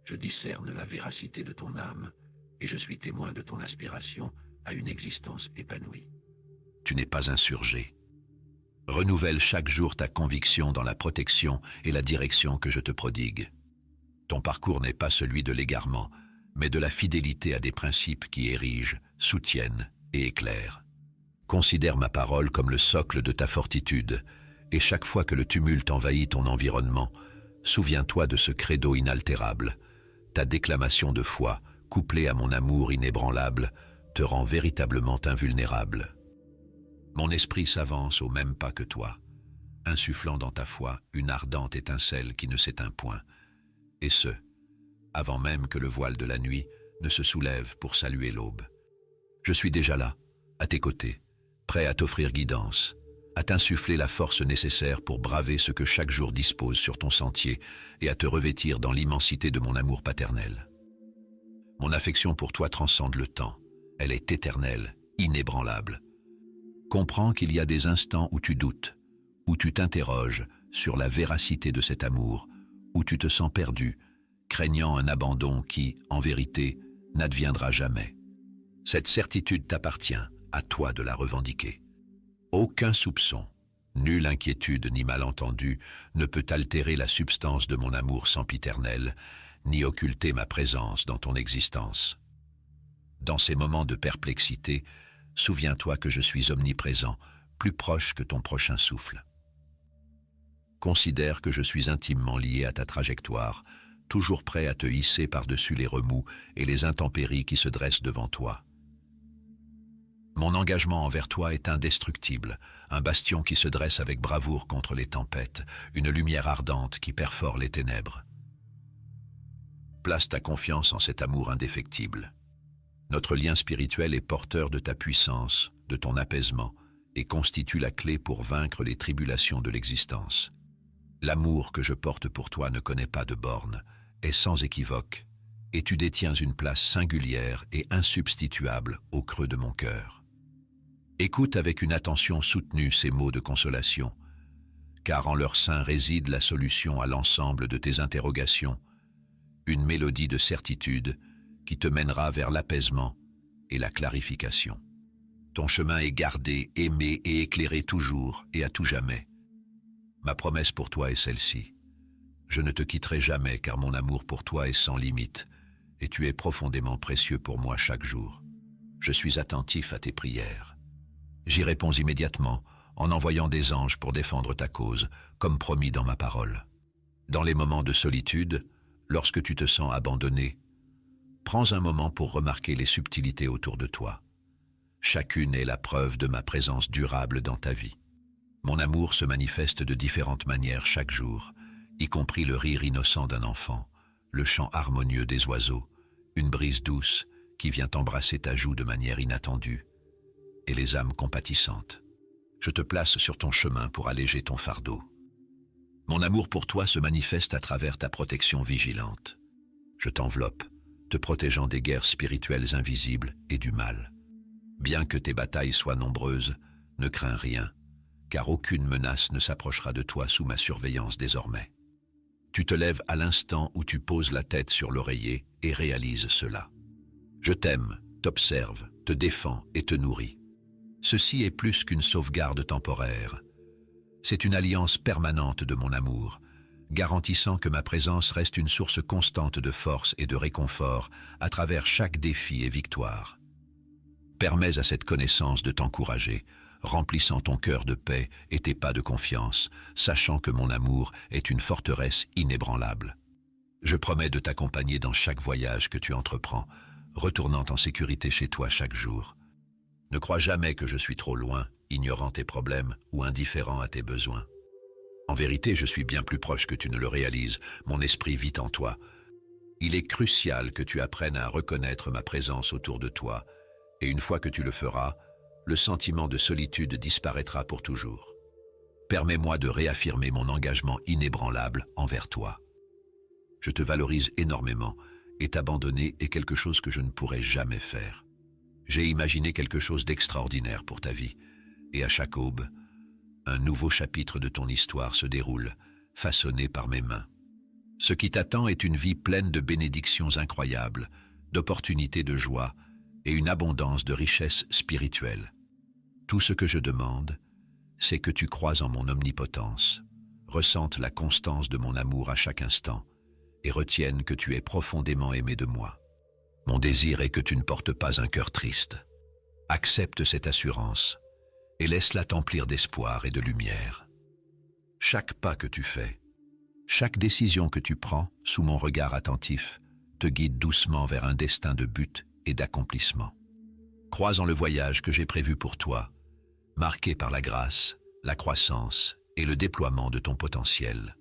Je discerne la véracité de ton âme et je suis témoin de ton aspiration à une existence épanouie. Tu n'es pas insurgé. Renouvelle chaque jour ta conviction dans la protection et la direction que je te prodigue. Ton parcours n'est pas celui de l'égarement, mais de la fidélité à des principes qui érigent, soutiennent et éclairent. Considère ma parole comme le socle de ta fortitude, et chaque fois que le tumulte envahit ton environnement, souviens-toi de ce credo inaltérable, ta déclamation de foi, couplé à mon amour inébranlable, te rend véritablement invulnérable. Mon esprit s'avance au même pas que toi, insufflant dans ta foi une ardente étincelle qui ne s'éteint point, et ce, avant même que le voile de la nuit ne se soulève pour saluer l'aube. Je suis déjà là, à tes côtés, prêt à t'offrir guidance, à t'insuffler la force nécessaire pour braver ce que chaque jour dispose sur ton sentier et à te revêtir dans l'immensité de mon amour paternel. Mon affection pour toi transcende le temps. Elle est éternelle, inébranlable. Comprends qu'il y a des instants où tu doutes, où tu t'interroges sur la véracité de cet amour, où tu te sens perdu, craignant un abandon qui, en vérité, n'adviendra jamais. Cette certitude t'appartient, à toi de la revendiquer. Aucun soupçon, nulle inquiétude ni malentendu ne peut altérer la substance de mon amour sempiternel, ni occulter ma présence dans ton existence. Dans ces moments de perplexité, souviens-toi que je suis omniprésent, plus proche que ton prochain souffle. Considère que je suis intimement lié à ta trajectoire, toujours prêt à te hisser par-dessus les remous et les intempéries qui se dressent devant toi. Mon engagement envers toi est indestructible, un bastion qui se dresse avec bravoure contre les tempêtes, une lumière ardente qui perfore les ténèbres place ta confiance en cet amour indéfectible. Notre lien spirituel est porteur de ta puissance, de ton apaisement, et constitue la clé pour vaincre les tribulations de l'existence. L'amour que je porte pour toi ne connaît pas de bornes, est sans équivoque, et tu détiens une place singulière et insubstituable au creux de mon cœur. Écoute avec une attention soutenue ces mots de consolation, car en leur sein réside la solution à l'ensemble de tes interrogations, une mélodie de certitude qui te mènera vers l'apaisement et la clarification. Ton chemin est gardé, aimé et éclairé toujours et à tout jamais. Ma promesse pour toi est celle-ci. Je ne te quitterai jamais car mon amour pour toi est sans limite et tu es profondément précieux pour moi chaque jour. Je suis attentif à tes prières. J'y réponds immédiatement en envoyant des anges pour défendre ta cause, comme promis dans ma parole. Dans les moments de solitude, lorsque tu te sens abandonné, prends un moment pour remarquer les subtilités autour de toi. Chacune est la preuve de ma présence durable dans ta vie. Mon amour se manifeste de différentes manières chaque jour, y compris le rire innocent d'un enfant, le chant harmonieux des oiseaux, une brise douce qui vient embrasser ta joue de manière inattendue, et les âmes compatissantes. Je te place sur ton chemin pour alléger ton fardeau. Mon amour pour toi se manifeste à travers ta protection vigilante. Je t'enveloppe, te protégeant des guerres spirituelles invisibles et du mal. Bien que tes batailles soient nombreuses, ne crains rien, car aucune menace ne s'approchera de toi sous ma surveillance désormais. Tu te lèves à l'instant où tu poses la tête sur l'oreiller et réalises cela. Je t'aime, t'observe, te défends et te nourris. Ceci est plus qu'une sauvegarde temporaire, c'est une alliance permanente de mon amour, garantissant que ma présence reste une source constante de force et de réconfort à travers chaque défi et victoire. Permets à cette connaissance de t'encourager, remplissant ton cœur de paix et tes pas de confiance, sachant que mon amour est une forteresse inébranlable. Je promets de t'accompagner dans chaque voyage que tu entreprends, retournant en sécurité chez toi chaque jour. Ne crois jamais que je suis trop loin ignorant tes problèmes ou indifférent à tes besoins. En vérité, je suis bien plus proche que tu ne le réalises, mon esprit vit en toi. Il est crucial que tu apprennes à reconnaître ma présence autour de toi, et une fois que tu le feras, le sentiment de solitude disparaîtra pour toujours. Permets-moi de réaffirmer mon engagement inébranlable envers toi. Je te valorise énormément, et t'abandonner est quelque chose que je ne pourrais jamais faire. J'ai imaginé quelque chose d'extraordinaire pour ta vie, et à chaque aube, un nouveau chapitre de ton histoire se déroule, façonné par mes mains. Ce qui t'attend est une vie pleine de bénédictions incroyables, d'opportunités de joie et une abondance de richesses spirituelles. Tout ce que je demande, c'est que tu croises en mon omnipotence, ressente la constance de mon amour à chaque instant et retienne que tu es profondément aimé de moi. Mon désir est que tu ne portes pas un cœur triste. Accepte cette assurance et laisse-la t'emplir d'espoir et de lumière. Chaque pas que tu fais, chaque décision que tu prends, sous mon regard attentif, te guide doucement vers un destin de but et d'accomplissement. Crois en le voyage que j'ai prévu pour toi, marqué par la grâce, la croissance et le déploiement de ton potentiel.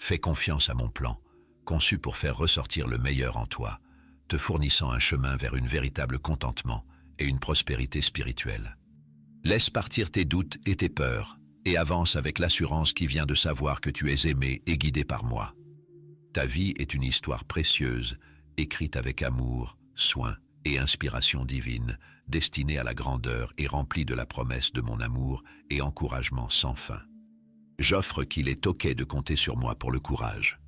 Fais confiance à mon plan, conçu pour faire ressortir le meilleur en toi, te fournissant un chemin vers une véritable contentement et une prospérité spirituelle. Laisse partir tes doutes et tes peurs, et avance avec l'assurance qui vient de savoir que tu es aimé et guidé par moi. Ta vie est une histoire précieuse, écrite avec amour, soin et inspiration divine, destinée à la grandeur et remplie de la promesse de mon amour et encouragement sans fin. J'offre qu'il est OK de compter sur moi pour le courage.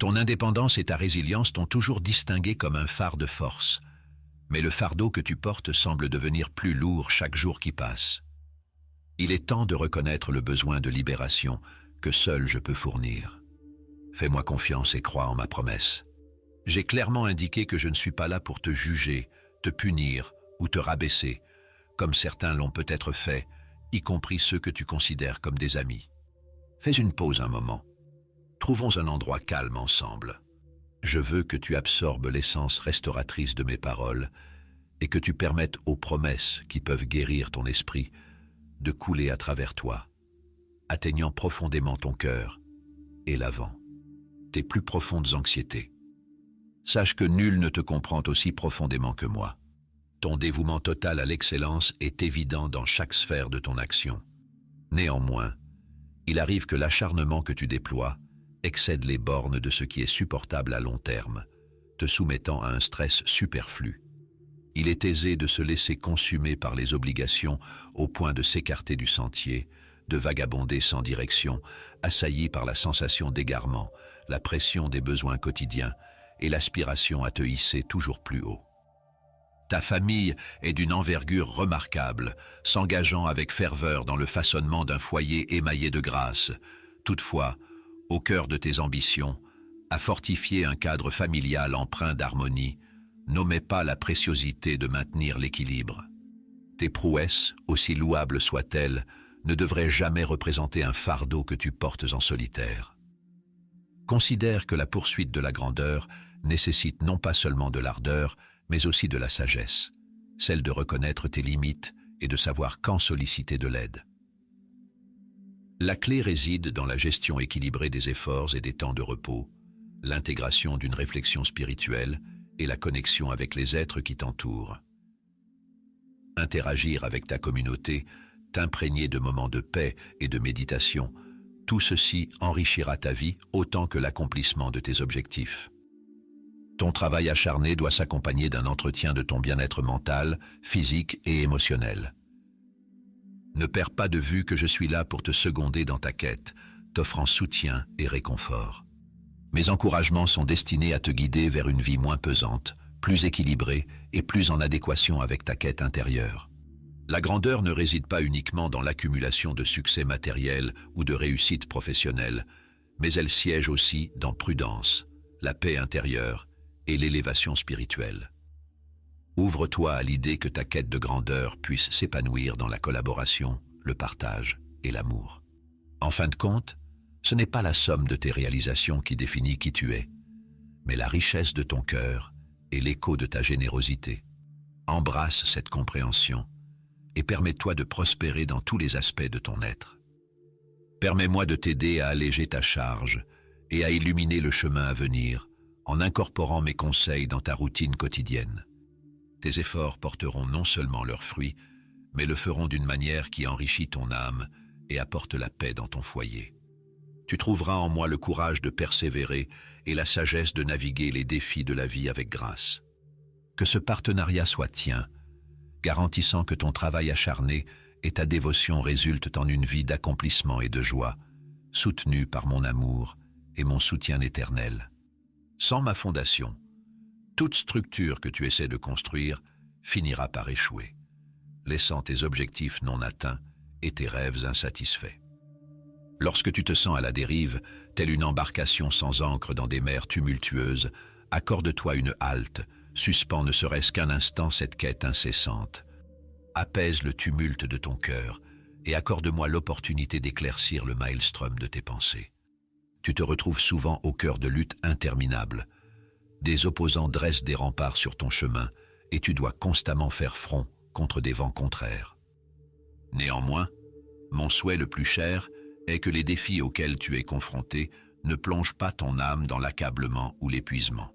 Ton indépendance et ta résilience t'ont toujours distingué comme un phare de force, mais le fardeau que tu portes semble devenir plus lourd chaque jour qui passe. Il est temps de reconnaître le besoin de libération que seul je peux fournir. Fais-moi confiance et crois en ma promesse. J'ai clairement indiqué que je ne suis pas là pour te juger, te punir ou te rabaisser, comme certains l'ont peut-être fait, y compris ceux que tu considères comme des amis. Fais une pause un moment. Trouvons un endroit calme ensemble. Je veux que tu absorbes l'essence restauratrice de mes paroles et que tu permettes aux promesses qui peuvent guérir ton esprit de couler à travers toi, atteignant profondément ton cœur et l'avant, tes plus profondes anxiétés. Sache que nul ne te comprend aussi profondément que moi. Ton dévouement total à l'excellence est évident dans chaque sphère de ton action. Néanmoins, il arrive que l'acharnement que tu déploies excède les bornes de ce qui est supportable à long terme, te soumettant à un stress superflu. Il est aisé de se laisser consumer par les obligations au point de s'écarter du sentier, de vagabonder sans direction, assailli par la sensation d'égarement, la pression des besoins quotidiens et l'aspiration à te hisser toujours plus haut. Ta famille est d'une envergure remarquable, s'engageant avec ferveur dans le façonnement d'un foyer émaillé de grâce. Toutefois, au cœur de tes ambitions, à fortifier un cadre familial empreint d'harmonie, n'omet pas la préciosité de maintenir l'équilibre. Tes prouesses, aussi louables soient-elles, ne devraient jamais représenter un fardeau que tu portes en solitaire. Considère que la poursuite de la grandeur nécessite non pas seulement de l'ardeur, mais aussi de la sagesse, celle de reconnaître tes limites et de savoir quand solliciter de l'aide. La clé réside dans la gestion équilibrée des efforts et des temps de repos, l'intégration d'une réflexion spirituelle et la connexion avec les êtres qui t'entourent. Interagir avec ta communauté, t'imprégner de moments de paix et de méditation, tout ceci enrichira ta vie autant que l'accomplissement de tes objectifs. Ton travail acharné doit s'accompagner d'un entretien de ton bien-être mental, physique et émotionnel. Ne perds pas de vue que je suis là pour te seconder dans ta quête, t'offrant soutien et réconfort. Mes encouragements sont destinés à te guider vers une vie moins pesante, plus équilibrée et plus en adéquation avec ta quête intérieure. La grandeur ne réside pas uniquement dans l'accumulation de succès matériels ou de réussite professionnelle, mais elle siège aussi dans prudence, la paix intérieure et l'élévation spirituelle. Ouvre-toi à l'idée que ta quête de grandeur puisse s'épanouir dans la collaboration, le partage et l'amour. En fin de compte, ce n'est pas la somme de tes réalisations qui définit qui tu es, mais la richesse de ton cœur et l'écho de ta générosité. Embrasse cette compréhension et permets-toi de prospérer dans tous les aspects de ton être. Permets-moi de t'aider à alléger ta charge et à illuminer le chemin à venir en incorporant mes conseils dans ta routine quotidienne tes efforts porteront non seulement leurs fruits, mais le feront d'une manière qui enrichit ton âme et apporte la paix dans ton foyer. Tu trouveras en moi le courage de persévérer et la sagesse de naviguer les défis de la vie avec grâce. Que ce partenariat soit tien, garantissant que ton travail acharné et ta dévotion résultent en une vie d'accomplissement et de joie, soutenue par mon amour et mon soutien éternel. Sans ma fondation, toute structure que tu essaies de construire finira par échouer, laissant tes objectifs non atteints et tes rêves insatisfaits. Lorsque tu te sens à la dérive, telle une embarcation sans ancre dans des mers tumultueuses, accorde-toi une halte, suspends ne serait-ce qu'un instant cette quête incessante. Apaise le tumulte de ton cœur et accorde-moi l'opportunité d'éclaircir le maelstrom de tes pensées. Tu te retrouves souvent au cœur de luttes interminables, des opposants dressent des remparts sur ton chemin et tu dois constamment faire front contre des vents contraires. Néanmoins, mon souhait le plus cher est que les défis auxquels tu es confronté ne plongent pas ton âme dans l'accablement ou l'épuisement.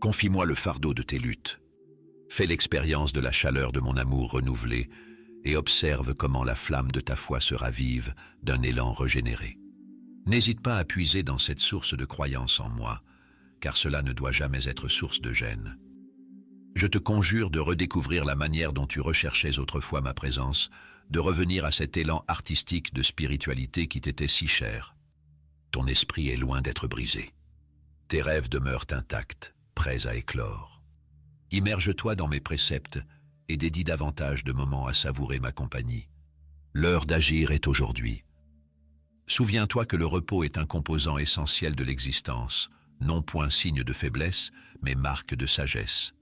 Confie-moi le fardeau de tes luttes. Fais l'expérience de la chaleur de mon amour renouvelé et observe comment la flamme de ta foi se ravive d'un élan régénéré. N'hésite pas à puiser dans cette source de croyance en moi, car cela ne doit jamais être source de gêne. Je te conjure de redécouvrir la manière dont tu recherchais autrefois ma présence, de revenir à cet élan artistique de spiritualité qui t'était si cher. Ton esprit est loin d'être brisé. Tes rêves demeurent intacts, prêts à éclore. Immerge-toi dans mes préceptes et dédie davantage de moments à savourer ma compagnie. L'heure d'agir est aujourd'hui. Souviens-toi que le repos est un composant essentiel de l'existence, non point signe de faiblesse, mais marque de sagesse.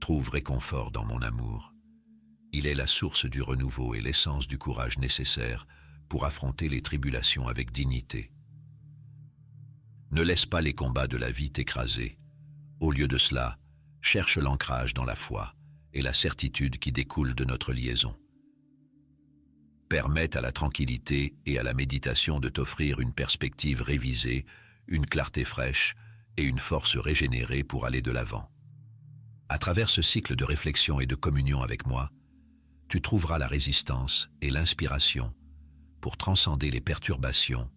Trouve réconfort dans mon amour. Il est la source du renouveau et l'essence du courage nécessaire pour affronter les tribulations avec dignité. Ne laisse pas les combats de la vie t'écraser. Au lieu de cela, cherche l'ancrage dans la foi et la certitude qui découle de notre liaison. Permette à la tranquillité et à la méditation de t'offrir une perspective révisée une clarté fraîche et une force régénérée pour aller de l'avant. À travers ce cycle de réflexion et de communion avec moi, tu trouveras la résistance et l'inspiration pour transcender les perturbations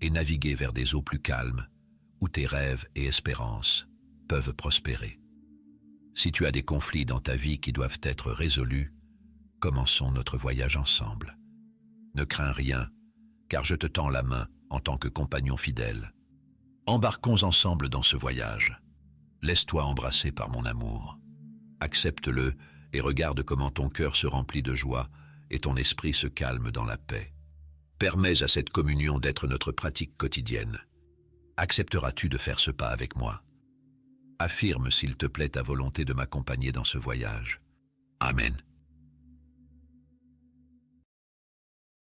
et naviguer vers des eaux plus calmes où tes rêves et espérances peuvent prospérer. Si tu as des conflits dans ta vie qui doivent être résolus, commençons notre voyage ensemble. Ne crains rien, car je te tends la main en tant que compagnon fidèle. Embarquons ensemble dans ce voyage. Laisse-toi embrasser par mon amour. Accepte-le et regarde comment ton cœur se remplit de joie et ton esprit se calme dans la paix. Permets à cette communion d'être notre pratique quotidienne. Accepteras-tu de faire ce pas avec moi Affirme, s'il te plaît, ta volonté de m'accompagner dans ce voyage. Amen.